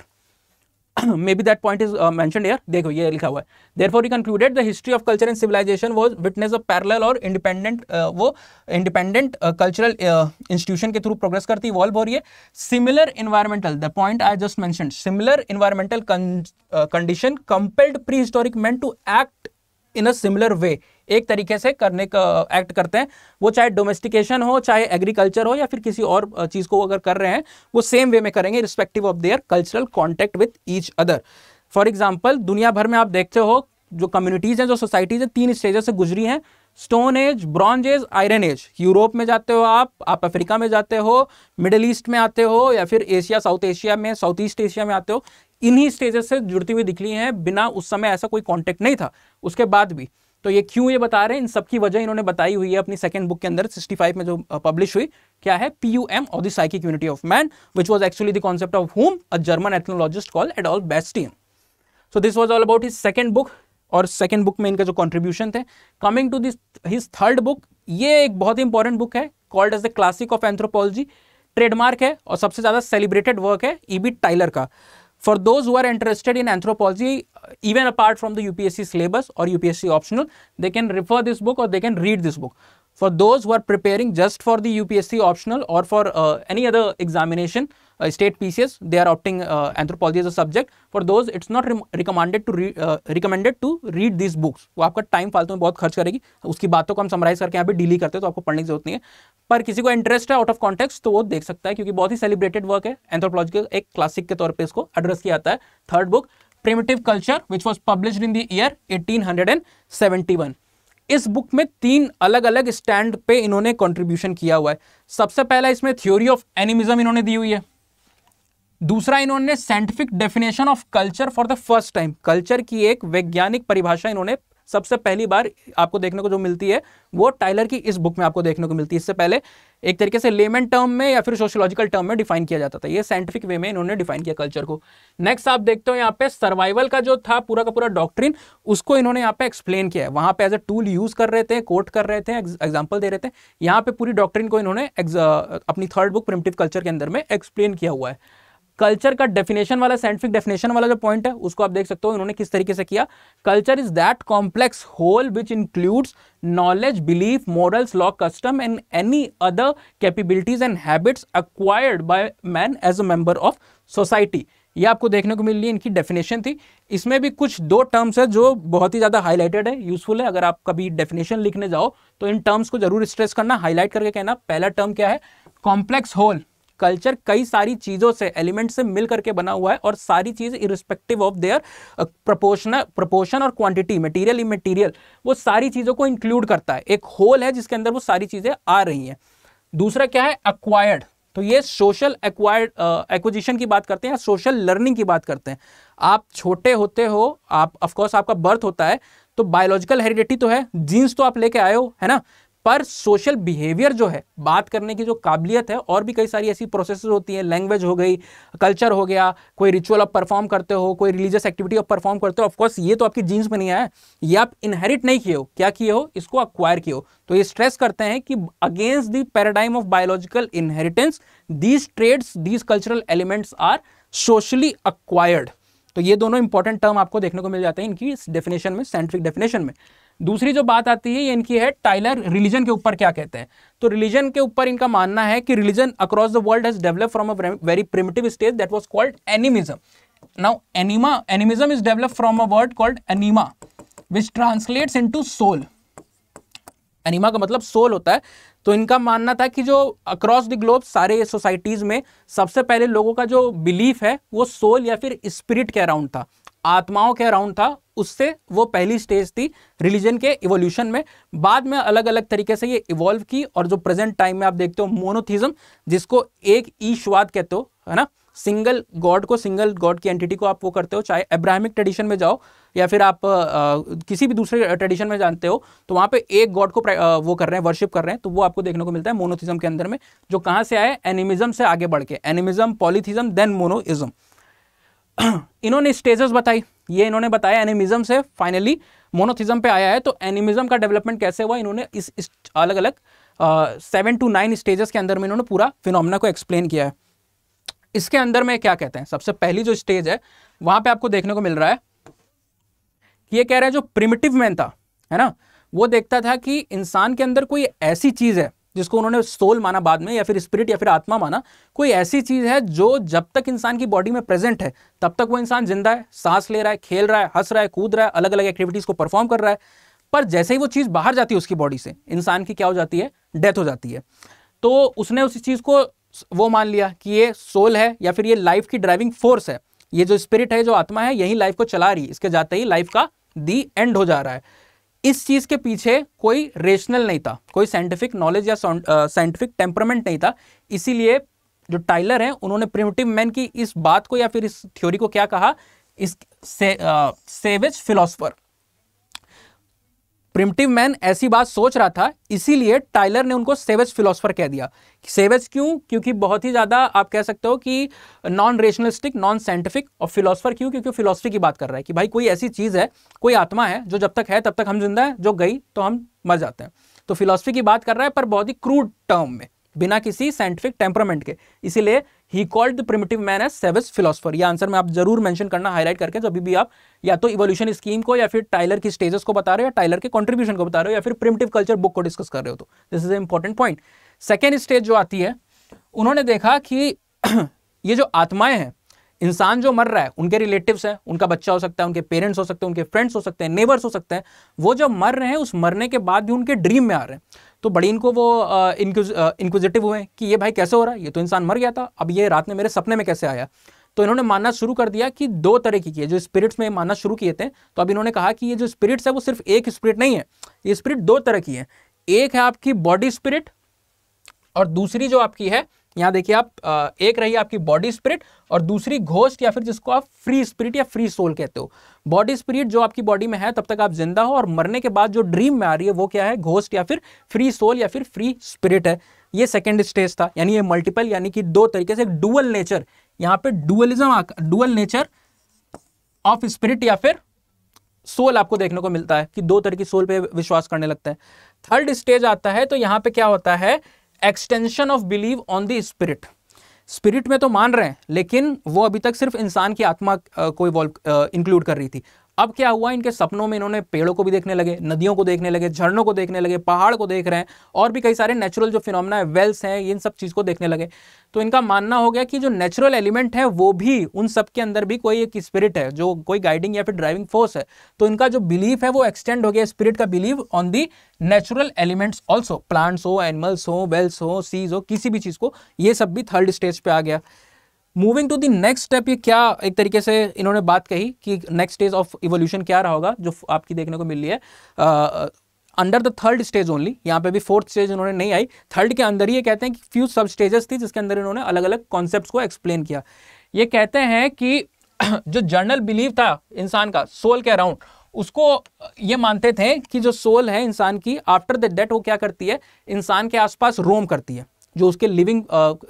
may be that point is mentioned here देखो ये लिखा हुआ है therefore you concluded the history of culture and civilization was witness of parallel और इंडिपेंडेंट वो इंडिपेंडेंट कल्चरल इंस्टीट्यूशन के थ्रू प्रोग्रेस करती इवॉल्व हो रही है similar environmental the point I just mention similar environmental condition compelled prehistoric man to act in a similar way एक तरीके से करने का एक्ट करते हैं वो चाहे डोमेस्टिकेशन हो चाहे एग्रीकल्चर हो या फिर किसी और चीज़ को अगर कर रहे हैं वो सेम वे में करेंगे respective of their cultural contact with each other for example दुनिया भर में आप देखते हो जो कम्युनिटीज़ हैं जो सोसाइटीज़ हैं तीन स्टेजेस से गुजरी हैं stone age bronze age iron age Europe में जाते हो आप आप अफ्रीका में जाते हो मिडल ईस्ट में आते हो या फिर एशिया साउथ एशिया में साउथ ईस्ट एशिया में आते हो इन्हीं स्टेजेस से जुड़ती हुई दिखली हैं बिना उस समय ऐसा कोई कांटेक्ट नहीं था उसके बाद भी तो ये क्यों ये बता रहे हैं इन सबकी वजह इन्होंने बताई हुई है अपनी सेकंड बुक के अंदर 65 में जो पब्लिश हुई क्या है पी यू एम और psychic psychic unity of man which was actually the concept of whom a German ethnologist call Adolf Bastian so this was all about his second book और सेकेंड बुक में इनका जो कॉन्ट्रीब्यूशन थे coming to this his third book ये एक बहुत ही इंपॉर्टेंट बुक है called as the classic of anthropology trademark है और सबसे ज़्यादा सेलिब्रेटेड वर्क है ई e टाइलर का for those who are interested in anthropology even apart from the UPSC syllabus और UPSC optional they can refer this book और they can read this book for those who are preparing just for the UPSC optional और for any other examination uh, state PCS, they are opting uh, anthropology as a subject. For those, it's not recommended to re, uh, recommended to read these books. वो आपका टाइम फालतू में बहुत खर्च करेगी उसकी बातों को हम समराइज करके यहाँ पे डील करते हैं तो आपको पढ़ने की जरूरत नहीं है पर किसी को इंटरेस्ट है आउट ऑफ कॉन्टेक्स तो वो देख सकता है क्योंकि बहुत ही सेलिब्रेटेड वर्क है एंथ्रोपोलॉजी का एक क्लासिक के तौर पर इसको एड्रेस किया जाता है third book primitive culture which was publish in the year eighteen hundred and seventy one इस बुक में तीन अलग अलग स्टैंड पे इन्होंने कंट्रीब्यूशन किया हुआ है सबसे पहला इसमें थ्योरी ऑफ एनिमिज्म इन्होंने दी हुई है दूसरा इन्होंने scientific definition of culture for the first time culture की एक वैज्ञानिक परिभाषा इन्होंने सबसे पहली बार आपको देखने को जो मिलती है वो टाइलर की इस बुक में आपको देखने को मिलती है इससे पहले एक तरीके से लेमन टर्म में या फिर सोशियोलॉजिकल टर्म में डिफाइन किया जाता था ये साइंटिफिक वे में इन्होंने डिफाइन किया कल्चर को नेक्स्ट आप देखते हो यहाँ पे सर्वाइवल का जो था पूरा का पूरा डॉक्ट्रिन उसको इन्होंने यहाँ पे एक्सप्लेन किया है वहाँ पे एज अ टूल यूज कर रहे थे कोट कर रहे थे एग्जाम्पल दे रहे थे यहाँ पे पूरी डॉक्ट्रिन को इन्होंने अपनी थर्ड बुक प्रिमटिव कल्चर के अंदर में एक्सप्लेन किया हुआ है कल्चर का डेफिनेशन वाला साइंटिफिक डेफिनेशन वाला जो पॉइंट है उसको आप देख सकते हो इन्होंने किस तरीके से किया culture is that complex whole which includes knowledge belief morals law custom and any other capabilities and habits acquired by man as a member of society ये आपको देखने को मिल रही है इनकी डेफिनेशन थी इसमें भी कुछ दो टर्म्स है जो बहुत ही ज़्यादा हाईलाइटेड है यूजफुल है अगर आप कभी डेफिनेशन लिखने जाओ तो इन टर्म्स को जरूर स्ट्रेस करना हाईलाइट करके कहना पहला टर्म क्या है कॉम्प्लेक्स होल कल्चर कई सारी चीज़ों से एलिमेंट से मिल करके बना हुआ है और सारी चीज़ irrespective of their proportion proportion और क्वांटिटी मटेरियल इमेटीरियल वो सारी चीज़ों को इंक्लूड करता है एक होल है जिसके अंदर वो सारी चीज़ें आ रही हैं दूसरा क्या है अक्वायर्ड तो ये सोशल एक्वायर्ड एक्विजिशन की बात करते हैं या सोशल लर्निंग की बात करते हैं आप छोटे होते हो आप ऑफकोर्स आपका बर्थ होता है तो बायोलॉजिकल हेरिडिटी तो है जीन्स तो आप लेके आए हो है ना पर सोशल बिहेवियर जो है बात करने की जो काबिलियत है और भी कई सारी ऐसी प्रोसेस होती हैं लैंग्वेज हो गई कल्चर हो गया कोई रिचुअल आप परफॉर्म करते हो कोई रिलीजियस एक्टिविटी आप परफॉर्म करते हो ऑफकोर्स ये तो आपकी जीन्स में नहीं आया ये आप इनहेरिट नहीं किए हो क्या किए हो इसको अक्वायर किए हो तो ये स्ट्रेस करते हैं कि against the paradigm of biological inheritance these traits these cultural elements are socially acquired तो ये दोनों इंपॉर्टेंट टर्म आपको देखने को मिल जाते हैं इनकी डेफिनेशन में साइंटिफिक डेफिनेशन में दूसरी जो बात आती है ये इनकी है टाइलर रिलीजन के ऊपर क्या कहते हैं तो रिलीजन के ऊपर इनका मानना है कि religion across the world has develop from a very primitive stage that was called animism now anima animism is develop from a word called anima which translates in soul anima का मतलब सोल होता है तो इनका मानना था कि जो अक्रॉस द ग्लोब सारे सोसाइटीज़ में सबसे पहले लोगों का जो बिलीफ है वो सोल या फिर स्पिरिट के अराउंड था आत्माओं के अराउंड था उससे वो पहली स्टेज थी रिलीजन के इवोल्यूशन में बाद में अलग अलग तरीके से ये इवॉल्व की और जो प्रेजेंट टाइम में आप देखते हो मोनोथिज्म जिसको एक ईश्वाद कहते हो है ना सिंगल गॉड को सिंगल गॉड की एंटिटी को आप वो करते हो चाहे एब्राहमिक ट्रेडिशन में जाओ या फिर आप आ, किसी भी दूसरे ट्रेडिशन में जानते हो तो वहाँ पे एक गॉड को आ, वो कर रहे हैं वर्शिप कर रहे हैं तो वो आपको देखने को मिलता है मोनोथिज्म के अंदर में जो कहाँ से आए एनिमिज्म से आगे बढ़ के एनिमिज्म पॉलीथिज्म देन मोनोइज्म इन्होंने स्टेजेस बताई ये इन्होंने बताया एनिमिज्म से फाइनली मोनोथिज्म पे आया है तो एनिमिज्म का डेवलपमेंट कैसे हुआ इन्होंने इस, इस अलग अलग सेवन टू नाइन स्टेजेस के अंदर में इन्होंने पूरा फिनोमिना को एक्सप्लेन किया है इसके अंदर में क्या कहते हैं सबसे पहली जो स्टेज है वहां पर आपको देखने को मिल रहा है कि ये कह रहा है जो प्रिमिटिव मैन था है ना वो देखता था कि इंसान के अंदर कोई ऐसी चीज़ है जिसको उन्होंने सोल माना बाद में या फिर स्पिरिट या फिर आत्मा माना कोई ऐसी चीज़ है जो जब तक इंसान की बॉडी में प्रेजेंट है तब तक वो इंसान जिंदा है सांस ले रहा है खेल रहा है हंस रहा है कूद रहा है अलग अलग एक्टिविटीज़ को परफॉर्म कर रहा है पर जैसे ही वो चीज़ बाहर जाती है उसकी बॉडी से इंसान की क्या हो जाती है डेथ हो जाती है तो उसने उस चीज़ को वो मान लिया कि ये सोल है या फिर ये लाइफ की ड्राइविंग फोर्स है ये जो स्पिरिट है जो आत्मा है यही लाइफ को चला रही है इसके जाते ही लाइफ का दी एंड हो जा रहा है इस चीज़ के पीछे कोई रेशनल नहीं था कोई साइंटिफिक नॉलेज या साइंटिफिक टेम्परमेंट नहीं था इसीलिए जो टाइलर हैं उन्होंने प्रिमिटिव मैन की इस बात को या फिर इस थ्योरी को क्या कहा इस से, आ, सेवेज फिलोसफर प्रिमटिव मैन ऐसी बात सोच रहा था इसीलिए टाइलर ने उनको सेवेज फिलोसफर कह दिया सेवेज क्यों क्योंकि बहुत ही ज़्यादा आप कह सकते हो कि नॉन रेशनलिस्टिक नॉन साइंटिफिक और फिलोसफर क्यों क्योंकि फिलोसफी की बात कर रहा है कि भाई कोई ऐसी चीज़ है कोई आत्मा है जो जब तक है तब तक हम जिंदा है जो गई तो हम मर जाते हैं तो फिलोसफी की बात कर रहा है पर बहुत ही क्रूड टर्म में बिना किसी साइंटिफिक टेम्परामेंट के इसीलिए ही called the primitive man as savage philosopher यह आंसर में आप जरूर मैंशन करना हाईलाइट करके जब भी आप या तो इवोल्यूशन स्कीम को या फिर टाइलर की स्टेजेस को बता रहे हो या टाइलर के कॉन्ट्रीब्यूशन को बता रहे हो या फिर प्रिमेटिव कल्चर बुक को डिस्कस कर रहे हो तो this is a important point second stage जो आती है उन्होंने देखा कि ये जो आत्माएं हैं इंसान जो मर रहा है उनके रिलेटिव्स हैं उनका बच्चा हो सकता है उनके पेरेंट्स हो सकते हैं उनके फ्रेंड्स हो सकते हैं नेबर्स हो सकते हैं वो जब मर रहे हैं उस मरने के बाद भी उनके ड्रीम में आ रहे हैं तो बड़ी इनको वो इंक्विजिटिव हुए कि ये भाई कैसे हो रहा है ये तो इंसान मर गया था अब ये रात में मेरे सपने में कैसे आया तो इन्होंने मानना शुरू कर दिया कि दो तरह की है जो स्पिरिट्स में मानना शुरू किए थे तो अब इन्होंने कहा कि ये जो स्पिरिट्स है वो सिर्फ एक स्पिरिट नहीं है ये स्पिरिट दो तरह की है एक है आपकी बॉडी स्पिरिट और दूसरी जो आपकी है यहां देखिए आप एक रही आपकी बॉडी स्पिरिट और दूसरी घोष्ट या फिर जिसको आप फ्री स्पिरिट या फ्री सोल कहते हो बॉडी स्पिरिट जो आपकी बॉडी में है तब तक आप जिंदा हो और मरने के बाद जो ड्रीम में आ रही है वो क्या है घोष्ट या फिर फ्री सोल या फिर फ्री स्पिरिट है ये सेकेंड स्टेज था यानी ये मल्टीपल यानी कि दो तरीके से डुअल नेचर यहाँ पे dualism dual nature of spirit या फिर सोल आपको देखने को मिलता है कि दो तरह की सोल पे विश्वास करने लगता है थर्ड स्टेज आता है तो यहाँ पे क्या होता है extension of believe on the spirit spirit में तो मान रहे हैं लेकिन वो अभी तक सिर्फ इंसान की आत्मा को इवॉल्व इंक्लूड कर रही थी अब क्या हुआ इनके सपनों में इन्होंने पेड़ों को भी देखने लगे नदियों को देखने लगे झरनों को देखने लगे पहाड़ को देख रहे हैं और भी कई सारे नेचुरल जो फिनोमना है वेल्स हैं इन सब चीज़ को देखने लगे तो इनका मानना हो गया कि जो नेचुरल एलिमेंट है वो भी उन सब के अंदर भी कोई एक स्पिरिट है जो कोई गाइडिंग या फिर ड्राइविंग फोर्स है तो इनका जो बिलीफ है वो एक्सटेंड हो गया स्पिरिट का believe on the natural elements also plants हो एनिमल्स हो वेल्स हो सीज हो किसी भी चीज़ को ये सब भी थर्ड स्टेज पर आ गया moving to the next step ये क्या एक तरीके से इन्होंने बात कही कि नेक्स्ट स्टेज ऑफ इवोल्यूशन क्या रहा होगा जो आपकी देखने को मिल रही है under the third stage only यहाँ पे भी फोर्थ स्टेज इन्होंने नहीं आई थर्ड के अंदर ही ये कहते हैं कि फ्यू सब स्टेजेस थी जिसके अंदर इन्होंने अलग अलग कॉन्सेप्ट को एक्सप्लेन किया ये कहते हैं कि जो जर्नल बिलीव था इंसान का सोल के अराउंड उसको ये मानते थे कि जो सोल है इंसान की आफ्टर द डेथ वो क्या करती है इंसान के आसपास रोम करती है जो उसके लिविंग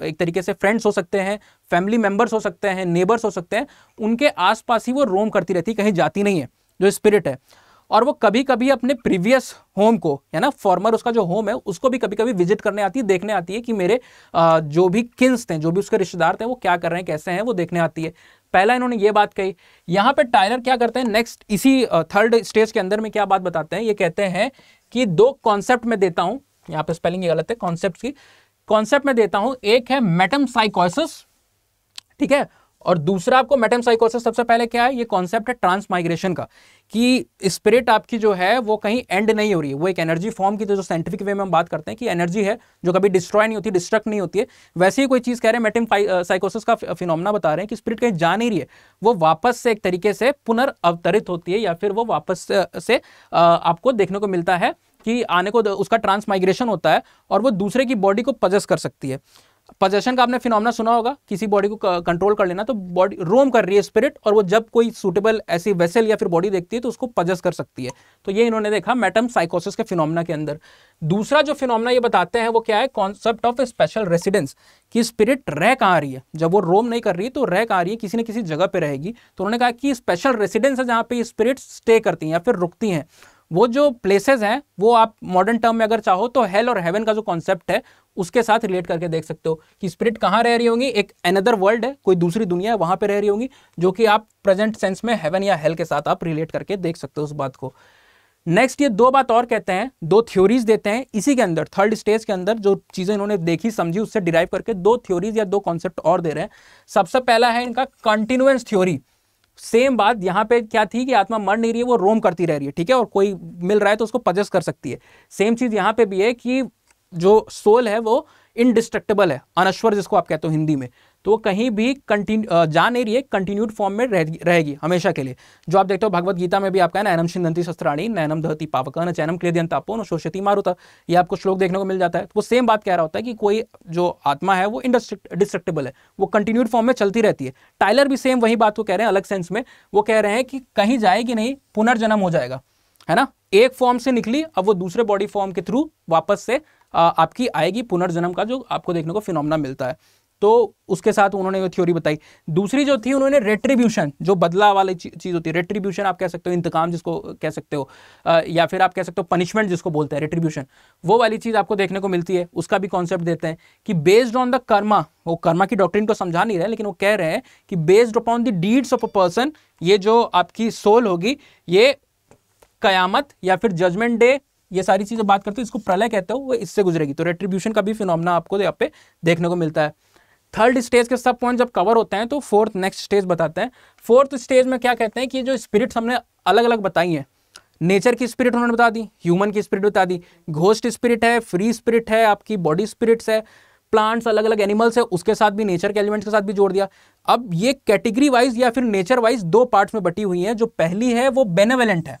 एक तरीके से फ्रेंड्स हो सकते हैं फैमिली मेम्बर्स हो सकते हैं नेबर्स हो सकते हैं उनके आसपास ही वो रोम करती रहती कहीं जाती नहीं है जो स्पिरिट है और वो कभी कभी अपने प्रीवियस होम को है ना फॉर्मर उसका जो होम है उसको भी कभी कभी विजिट करने आती है देखने आती है कि मेरे जो भी किन्स थे जो भी उसके रिश्तेदार थे वो क्या कर रहे हैं कैसे हैं वो देखने आती है पहला इन्होंने ये बात कही यहाँ पे टायलर क्या करते हैं नेक्स्ट इसी थर्ड स्टेज के अंदर में क्या बात बताते हैं ये कहते हैं कि दो कॉन्सेप्ट में देता हूँ यहाँ पे स्पेलिंग ये गलत है कॉन्सेप्ट की कॉन्सेप्ट में देता हूं एक है मेटम साइकोसिस ठीक है और दूसरा आपको मेटम साइकोसिस सबसे पहले क्या है ये कॉन्सेप्ट है ट्रांसमाइग्रेशन का कि स्पिरिट आपकी जो है वो कहीं एंड नहीं हो रही है वो एक एनर्जी फॉर्म की तो जो साइंटिफिक वे में हम बात करते हैं कि एनर्जी है जो कभी डिस्ट्रॉय नहीं होती डिस्ट्रक्ट नहीं होती है वैसे ही कोई चीज़ कह रहे हैं मेटम साइकोसिस का फिनोमना बता रहे हैं कि स्पिरिट कहीं जा नहीं रही है वो वापस से एक तरीके से पुनर्अवतरित होती है या फिर वो वापस से आपको देखने को मिलता है कि आने को उसका ट्रांसमाइग्रेशन होता है और वो दूसरे की बॉडी को पजस कर सकती है पजेशन का आपने फिनोमना सुना होगा किसी बॉडी को कंट्रोल कर लेना तो बॉडी रोम कर रही है स्पिरिट और वो जब कोई सूटेबल ऐसी वेसल या फिर बॉडी देखती है तो उसको पजस कर सकती है तो ये इन्होंने देखा मैटम साइकोसिस के फिनोमना के अंदर दूसरा जो फिनोमना ये बताते हैं वो क्या है कॉन्सेप्ट ऑफ स्पेशल रेसिडेंस कि स्पिरिट रह कहाँ आ रही है जब वो रोम नहीं कर रही तो रह कहाँ आ रही है किसी न किसी जगह पर रहेगी तो उन्होंने कहा कि स्पेशल रेसिडेंस है जहाँ पर स्पिरिट स्टे करती हैं या फिर रुकती हैं वो जो प्लेसेस हैं वो आप मॉडर्न टर्म में अगर चाहो तो हेल और हेवन का जो कॉन्सेप्ट है उसके साथ रिलेट करके देख सकते हो कि स्पिरिट कहाँ रह रही होंगी एक अनदर वर्ल्ड है कोई दूसरी दुनिया है वहाँ पर रह रही होंगी जो कि आप प्रेजेंट सेंस में हेवन या हेल के साथ आप रिलेट करके देख सकते हो उस बात को नेक्स्ट ये दो बात और कहते हैं दो थ्योरीज देते हैं इसी के अंदर थर्ड स्टेज के अंदर जो चीज़ें इन्होंने देखी समझी उससे डिराइव करके दो थ्योरीज या दो कॉन्सेप्ट और दे रहे हैं सबसे पहला है इनका कंटिन्यूएंस थ्योरी सेम बात यहाँ पे क्या थी कि आत्मा मर नहीं रही है वो रोम करती रह रही है ठीक है और कोई मिल रहा है तो उसको पजस कर सकती है सेम चीज़ यहाँ पे भी है कि जो सोल है वो इनडिस्ट्रक्टेबल है अनश्वर जिसको आप कहते हो हिंदी में तो वो कहीं भी कंटिन्यू जा नहीं रही है कंटिन्यूड फॉर्म में रहेगी रहेगी हमेशा के लिए जो आप देखते हो भगवत गीता में भी आपका है नैनम सिंधंती शस्त्राणी नैनम धहती पावकन चैनम क्लेदियन शोषति मारुता ये आपको श्लोक देखने को मिल जाता है तो वो सेम बात कह रहा होता है कि कोई जो आत्मा है वो इंडस्ट्रक्टेबल है वो कंटिन्यूड फॉर्म में चलती रहती है टाइलर भी सेम वही बात को कह रहे हैं अलग सेंस में वो कह रहे हैं कि कहीं जाएगी नहीं पुनर्जन्म हो जाएगा है ना एक फॉर्म से निकली अब वो दूसरे बॉडी फॉर्म के थ्रू वापस से आपकी आएगी पुनर्जन्म का जो आपको देखने को फिनोमना मिलता है तो उसके साथ उन्होंने वो थ्योरी बताई दूसरी जो थी उन्होंने रेट्रीब्यूशन जो बदला वाली चीज़ होती है रेट्रीब्यूशन आप कह सकते हो इंतकाम जिसको कह सकते हो या फिर आप कह सकते हो पनिशमेंट जिसको बोलते हैं रेट्रीब्यूशन वो वाली चीज़ आपको देखने को मिलती है उसका भी कॉन्सेप्ट देते हैं कि बेस्ड ऑन द कर्मा वो कर्मा की डॉक्ट्रिन को समझा नहीं रहे लेकिन वो कह रहे हैं कि based upon the deeds of a person ये जो आपकी सोल होगी ये कयामत या फिर जजमेंट डे ये सारी चीज़ें बात करते हैं इसको प्रलय कहते हो वो इससे गुजरेगी तो रेट्रीब्यूशन का भी फिनोमना आपको यहाँ पे देखने को मिलता है थर्ड स्टेज के सब पॉइंट जब कवर होते हैं तो फोर्थ नेक्स्ट स्टेज बताते हैं फोर्थ स्टेज में क्या कहते हैं कि जो स्पिरिट्स हमने अलग अलग बताई हैं नेचर की स्पिरिट उन्होंने बता दी ह्यूमन की स्पिरिट बता दी घोस्ट स्पिरिट है फ्री स्पिरिट है आपकी बॉडी स्पिरिट्स है प्लांट्स अलग अलग एनिमल्स है उसके साथ भी नेचर के एलिमेंट्स के साथ भी जोड़ दिया अब ये कैटेगरी वाइज या फिर नेचर वाइज दो पार्ट्स में बटी हुई हैं जो पहली है वो बेनेवेलेंट है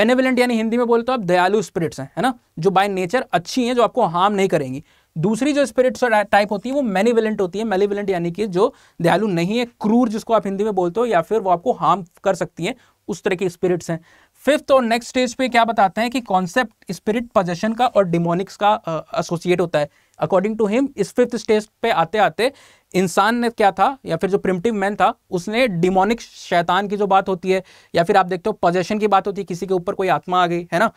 बेनेवेलेंट यानी हिंदी में बोलते हो तो आप दयालु स्पिरिट्स हैं है ना जो बाय नेचर अच्छी हैं जो आपको हार्म नहीं करेंगी दूसरी जो स्पिरिट टाइप होती है वो मैनिविलेंट होती है मेलिविलेंट यानी कि जो दयालु नहीं है क्रूर जिसको आप हिंदी में बोलते हो या फिर वो आपको हार्म कर सकती है उस तरह की स्पिरिट्स हैं फिफ्थ और नेक्स्ट स्टेज पे क्या बताते हैं कि कॉन्सेप्ट स्पिरिट पोजेशन का और डिमोनिक्स का एसोसिएट होता है अकॉर्डिंग टू हिम इस फिफ्थ स्टेज पे आते आते इंसान ने क्या था या फिर जो प्रिमटिव मैन था उसने डिमोनिक शैतान की जो बात होती है या फिर आप देखते हो पोजेशन की बात होती है किसी के ऊपर कोई आत्मा आ गई है ना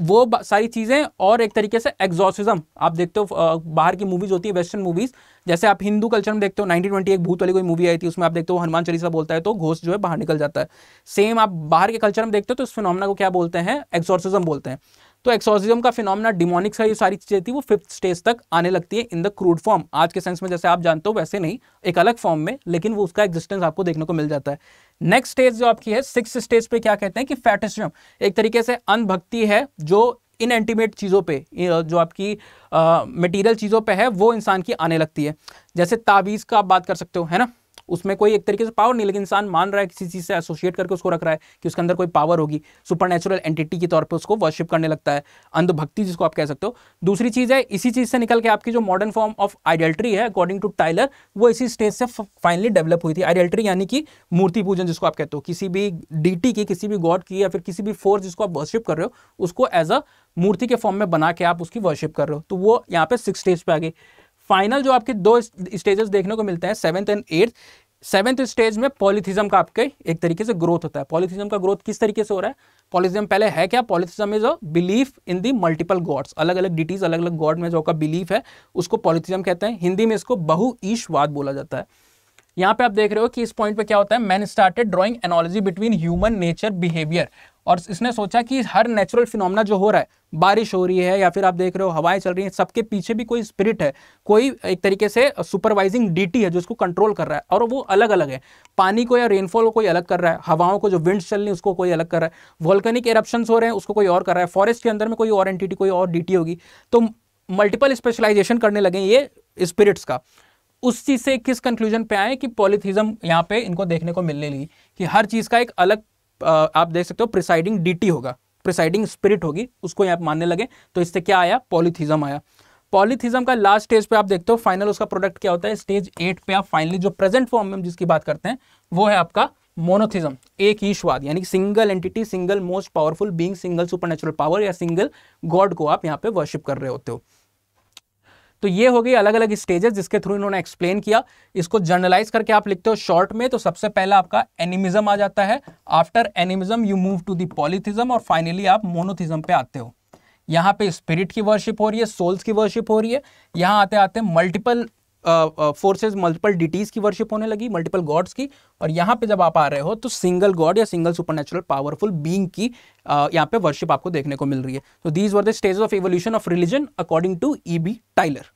वो सारी चीज़ें और एक तरीके से एग्जॉसिज्म आप देखते हो बाहर की मूवीज़ होती है वेस्टर्न मूवीज़ जैसे आप हिंदू कल्चर में देखते हो नाइनटीन ट्वेंटी एक भूत वाली कोई मूवी आई थी उसमें आप देखते हो हनुमान चालीसा बोलता है तो घोष जो है बाहर निकल जाता है सेम आप बाहर के कल्चर में देखते हो तो इस फिनोमना को क्या बोलते हैं एक्सॉर्सिज्म बोलते हैं तो एक्सॉर्सिज्म का फिनोमना डिमोनिक का ये सारी चीज़ें थी वो फिफ्थ स्टेज तक आने लगती है इन द क्रूड फॉर्म आज के सेंस में जैसे आप जानते हो वैसे नहीं एक अलग फॉर्म में लेकिन वो उसका एक्जिस्टेंस आपको देखने को मिल जाता है नेक्स्ट स्टेज जो आपकी है सिक्स स्टेज पे क्या कहते हैं कि फैटिज्म एक तरीके से अनभक्ति है जो इन एंटीमेट चीज़ों पे जो आपकी मटेरियल चीज़ों पे है वो इंसान की आने लगती है जैसे ताबीज़ का आप बात कर सकते हो है ना उसमें कोई एक तरीके से पावर नहीं लेकिन इंसान मान रहा है किसी चीज़ से एसोसिएट करके उसको रख रहा है कि उसके अंदर कोई पावर होगी सुपर एंटिटी के तौर पर उसको वर्शिप करने लगता है अंधभक्ति जिसको आप कह सकते हो दूसरी चीज़ है इसी चीज़ से निकल के आपकी जो मॉडर्न फॉर्म ऑफ आइडल्ट्री है अकॉर्डिंग टू टाइलर वो इसी स्टेज से फाइनली डेवलप हुई थी आइडल्ट्री यानी कि मूर्ति पूजन जिसको आप कहते हो किसी भी डीटी की किसी भी गॉड की या फिर किसी भी फोर्स जिसको आप वर्शिप कर रहे हो उसको एज अ मूर्ति के फॉर्म में बना के आप उसकी वर्शिप कर रहे हो तो वो यहाँ पे सिक्स स्टेज पे आ गई फाइनल जो आपके दो स्टेजेस देखने को मिलते हैं seventh and eighth seventh stage में पॉलिथिज्म का आपके एक तरीके से ग्रोथ होता है पॉलिथिज्म का ग्रोथ किस तरीके से हो रहा है पॉलिथिज्म पहले है क्या polytheism is a belief in the multiple gods अलग अलग डिटीज अलग अलग गॉड में जो का बिलीफ है उसको पॉलिथिज्म कहते हैं हिंदी में इसको बहु ईशवाद बोला जाता है यहाँ पे आप देख रहे हो कि इस पॉइंट पे क्या होता है man started drawing analogy between human nature behaviour और इसने सोचा कि हर नेचुरल फिनोमना जो हो रहा है बारिश हो रही है या फिर आप देख रहे हो हवाएं चल रही हैं सबके पीछे भी कोई स्पिरिट है कोई एक तरीके से सुपरवाइजिंग डीटी है जो इसको कंट्रोल कर रहा है और वो अलग अलग है पानी को या रेनफॉल को कोई अलग कर रहा है हवाओं को जो विंड्स चल रही है उसको कोई अलग कर रहा है वॉल्कनिक एरप्शन हो रहे हैं उसको कोई और कर रहा है फॉरेस्ट के अंदर में कोई और एंटिटी कोई और डी होगी तो मल्टीपल स्पेशलाइजेशन करने लगे ये स्पिरिट्स का उस चीज़ से किस कंक्लूजन पे आए कि पॉलिथिज्म यहाँ पे इनको देखने को मिलने लगी कि हर चीज़ का एक अलग आप देख सकते हो प्रिसाइडिंग डीटी होगा प्रिसाइडिंग स्पिरिट होगी उसको यहाँ मानने लगे तो इससे क्या आया पॉलीथिज्म आया पॉलीथिज्म का लास्ट स्टेज पे आप देखते हो फाइनल उसका प्रोडक्ट क्या होता है स्टेज एट पे आप फाइनली जो प्रेजेंट फॉर्म में जिसकी बात करते हैं वो है आपका मोनोथिज्म एक ईश्वाद यानी single entity single most powerful being single super power या सिंगल गॉड को आप यहाँ पे वर्शिप कर रहे होते हो तो ये हो गई अलग अलग स्टेजेस जिसके थ्रू इन्होंने एक्सप्लेन किया इसको जर्नलाइज करके आप लिखते हो शॉर्ट में तो सबसे पहला आपका एनिमिज्म आ जाता है after animism you move to the polytheism और फाइनली आप मोनोथिज्म पे आते हो यहाँ पे स्पिरिट की वर्शिप हो रही है सोल्स की वर्शिप हो रही है यहाँ आते आते मल्टीपल फोर्सेज मल्टीपल डिटीज की वर्शिप होने लगी मल्टीपल गॉड्स की और यहाँ पे जब आप आ रहे हो तो सिंगल गॉड या सिंगल सुपरनेचुरल पावरफुल बींग की uh, यहाँ पे वर्शिप आपको देखने को मिल रही है तो these were the stage of evolution of religion according to E B Tylor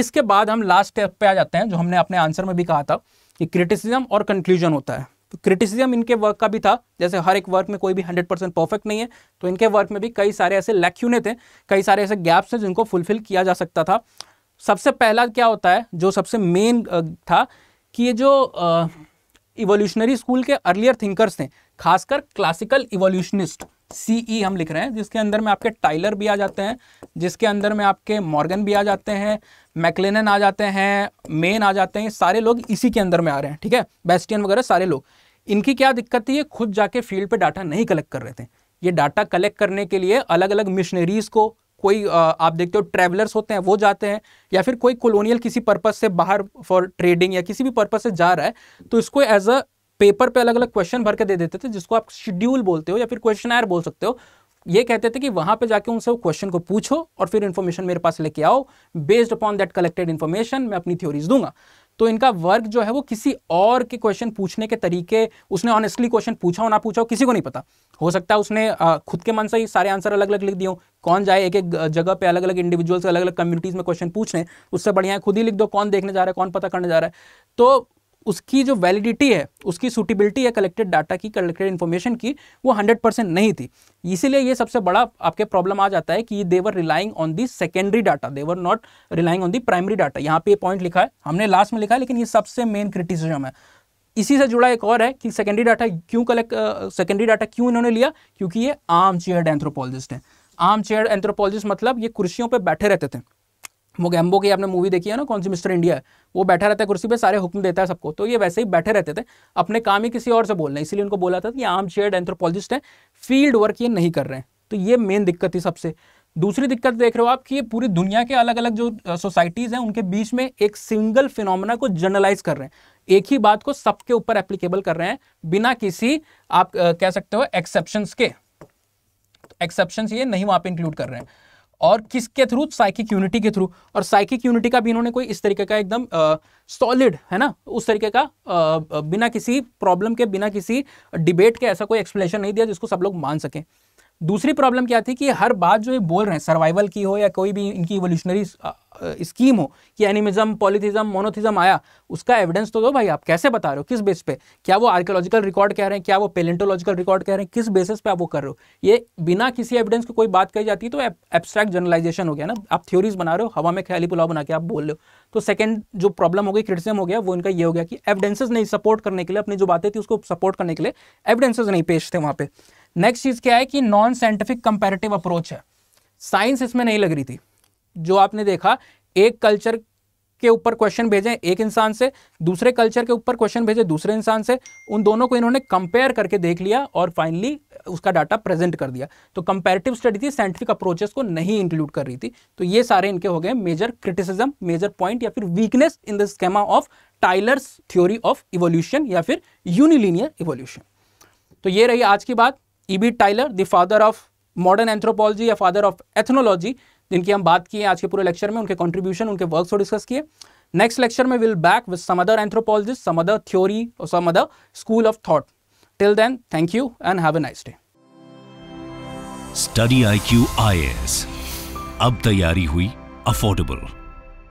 इसके बाद हम लास्ट स्टेप पे आ जाते हैं जो हमने अपने आंसर में भी कहा था कि क्रिटिसिज्म और कंक्लूजन होता है तो क्रिटिसिज्म इनके वर्क का भी था जैसे हर एक वर्क में कोई भी 100 परसेंट परफेक्ट नहीं है तो इनके वर्क में भी कई सारे ऐसे लैक्यूने थे कई सारे ऐसे गैप्स थे जिनको फुलफिल किया जा सकता था सबसे पहला क्या होता है जो सबसे मेन था कि ये जो इवोल्यूशनरी स्कूल के अर्लियर थिंकर्स थे खासकर क्लासिकल इवोल्यूशनिस्ट सीई हम लिख रहे हैं जिसके अंदर में आपके टाइलर भी आ जाते हैं जिसके अंदर में आपके मॉर्गन भी आ जाते हैं मैकलेनन आ जाते हैं मेन आ जाते हैं सारे लोग इसी के अंदर में आ रहे हैं ठीक है बेस्टियन वगैरह सारे लोग इनकी क्या दिक्कत थी ये खुद जाके फील्ड पे डाटा नहीं कलेक्ट कर रहे थे ये डाटा कलेक्ट करने के लिए अलग अलग मिशनरीज़ को कोई आप देखते हो ट्रेवलर्स होते हैं वो जाते हैं या फिर कोई कॉलोनियल किसी पर्पज से बाहर फॉर ट्रेडिंग या किसी भी पर्पज से जा रहा है तो इसको एज अ पेपर पे अलग अलग क्वेश्चन भर के दे देते थे जिसको आप शेड्यूल बोलते हो या फिर क्वेश्चन आयर बोल सकते हो ये कहते थे कि वहां पे जाके उनसे वो क्वेश्चन को पूछो और फिर इन्फॉर्मेशन मेरे पास लेके आओ based upon that collected information मैं अपनी थ्योरीज दूंगा तो इनका वर्क जो है वो किसी और के क्वेश्चन पूछने के तरीके उसने ऑनेस्टली क्वेश्चन पूछा हो ना पूछा हो किसी को नहीं पता हो सकता है उसने खुद के मन से ही सारे आंसर अलग अलग लिख दिए कौन जाए एक एक जगह पे अलग अलग इंडिविजुअल्स अलग अलग कम्युनिटीज़ में क्वेश्चन पूछने उससे बढ़िया है खुद ही लिख दो कौन देखने जा रहा है कौन पता करने जा रहा है तो उसकी जो वैलिडिटी है उसकी सूटेबिलिटी है कलेक्टेड डाटा की कलेक्टेड इन्फॉर्मेशन की वो हंड्रेड परसेंट नहीं थी इसीलिए ये सबसे बड़ा आपके प्रॉब्लम आ जाता है कि they were relying on the secondary data they were not relying on the primary data यहाँ पे पॉइंट लिखा है हमने लास्ट में लिखा है लेकिन ये सबसे मेन क्रिटिसिजम है इसी से जुड़ा एक और है कि सेकेंडरी डाटा क्यों कलेक्ट सेकेंडरी डाटा क्यों इन्होंने लिया क्योंकि ये आम चेयर एंथ्रोपोलॉजिस्ट हैं आम चेयर एंथ्रोपोलॉजिस्ट मतलब ये कुर्सियों पर बैठे रहते थे गैम्बो की आपने मूवी देखी है ना कौन सी मिस्टर इंडिया है वो बैठा रहता है कुर्सी पे सारे हुक्म देता है सबको तो ये वैसे ही बैठे रहते थे अपने काम ही किसी और से बोलना इसलिए इसीलिए उनको बोला था कि आम चेयर एंथ्रोपोलॉजिस्ट है फील्ड वर्क ये नहीं कर रहे हैं तो ये मेन दिक्कत थी सबसे दूसरी दिक्कत देख रहे हो आप कि ये पूरी दुनिया के अलग अलग जो सोसाइटीज़ हैं उनके बीच में एक सिंगल फिनोमेना को जनरलाइज कर रहे हैं एक ही बात को सबके ऊपर एप्लीकेबल कर रहे हैं बिना किसी आप कह सकते हो एक्सेप्शंस के एक्सेप्शंस तो ये नहीं वहाँ पे इंक्लूड कर रहे हैं और किसके थ्रू साइकिक यूनिटी के थ्रू और साइकिक यूनिटी का भी इन्होंने कोई इस तरीके का एकदम सॉलिड है ना उस तरीके का आ, बिना किसी प्रॉब्लम के बिना किसी डिबेट के ऐसा कोई एक्सप्लेनेशन नहीं दिया जिसको सब लोग मान सकें दूसरी प्रॉब्लम क्या थी कि हर बात जो ये बोल रहे हैं सर्वाइवल की हो या कोई भी इनकी इवोल्यूशनरी स्कीम हो कि एनिमिज्म पॉलिथिज्म मोनोथिज्म आया उसका एविडेंस तो दो भाई आप कैसे बता रहे हो किस बेस पे क्या वो आर्कियोलॉजिकल रिकॉर्ड कह रहे हैं क्या वो पेलेंटोलॉजिकल रिकॉर्ड कह रहे हैं किस बेसिस पे आप वो कर रहे हो ये बिना किसी एविडेंस की कोई बात कही जाती है तो एब्स्ट्रैक्ट जर्नलाइजेशन हो गया ना आप थ्योरीज बना रहे हो हवा में ख्याली पुलाव बना के आप बोल रहे हो तो सेकंड जो प्रॉब्लम हो गई क्रिटिसम हो गया वो इनका ये हो गया कि एविडेंसेज नहीं सपोर्ट करने के लिए अपनी जो बातें थी उसको सपोर्ट करने के लिए एविडेंसेज नहीं पेश थे वहाँ पर नेक्स्ट चीज़ क्या है कि नॉन साइंटिफिक कंपेरेटिव अप्रोच है साइंस इसमें नहीं लग रही थी जो आपने देखा एक कल्चर के ऊपर क्वेश्चन भेजें एक इंसान से दूसरे कल्चर के ऊपर क्वेश्चन भेजे दूसरे इंसान से उन दोनों को इन्होंने कंपेयर करके देख लिया और फाइनली उसका डाटा प्रेजेंट कर दिया तो कंपेरेटिव स्टडी थी साइंटिफिक अप्रोचेस को नहीं इंक्लूड कर रही थी तो ये सारे इनके हो गए मेजर क्रिटिसिज्म मेजर पॉइंट या फिर weakness in the schema of Tylor's theory of evolution या फिर यूनिलीनियर इवोल्यूशन तो ये रही आज की बात E B Tylor the father of modern anthropology या फादर ऑफ एथनोलॉजी जिनकी हम बात किए आज के पूरे लेक्चर में उनके कॉन्ट्रीब्यूशन उनके वर्क को डिस्कस किए नेक्स्ट लेक्चर में will back with some other anthropologist some other theory और some other school of thought till then thank you and have a nice day study I Q I A S तैयारी हुई अफोर्डेबल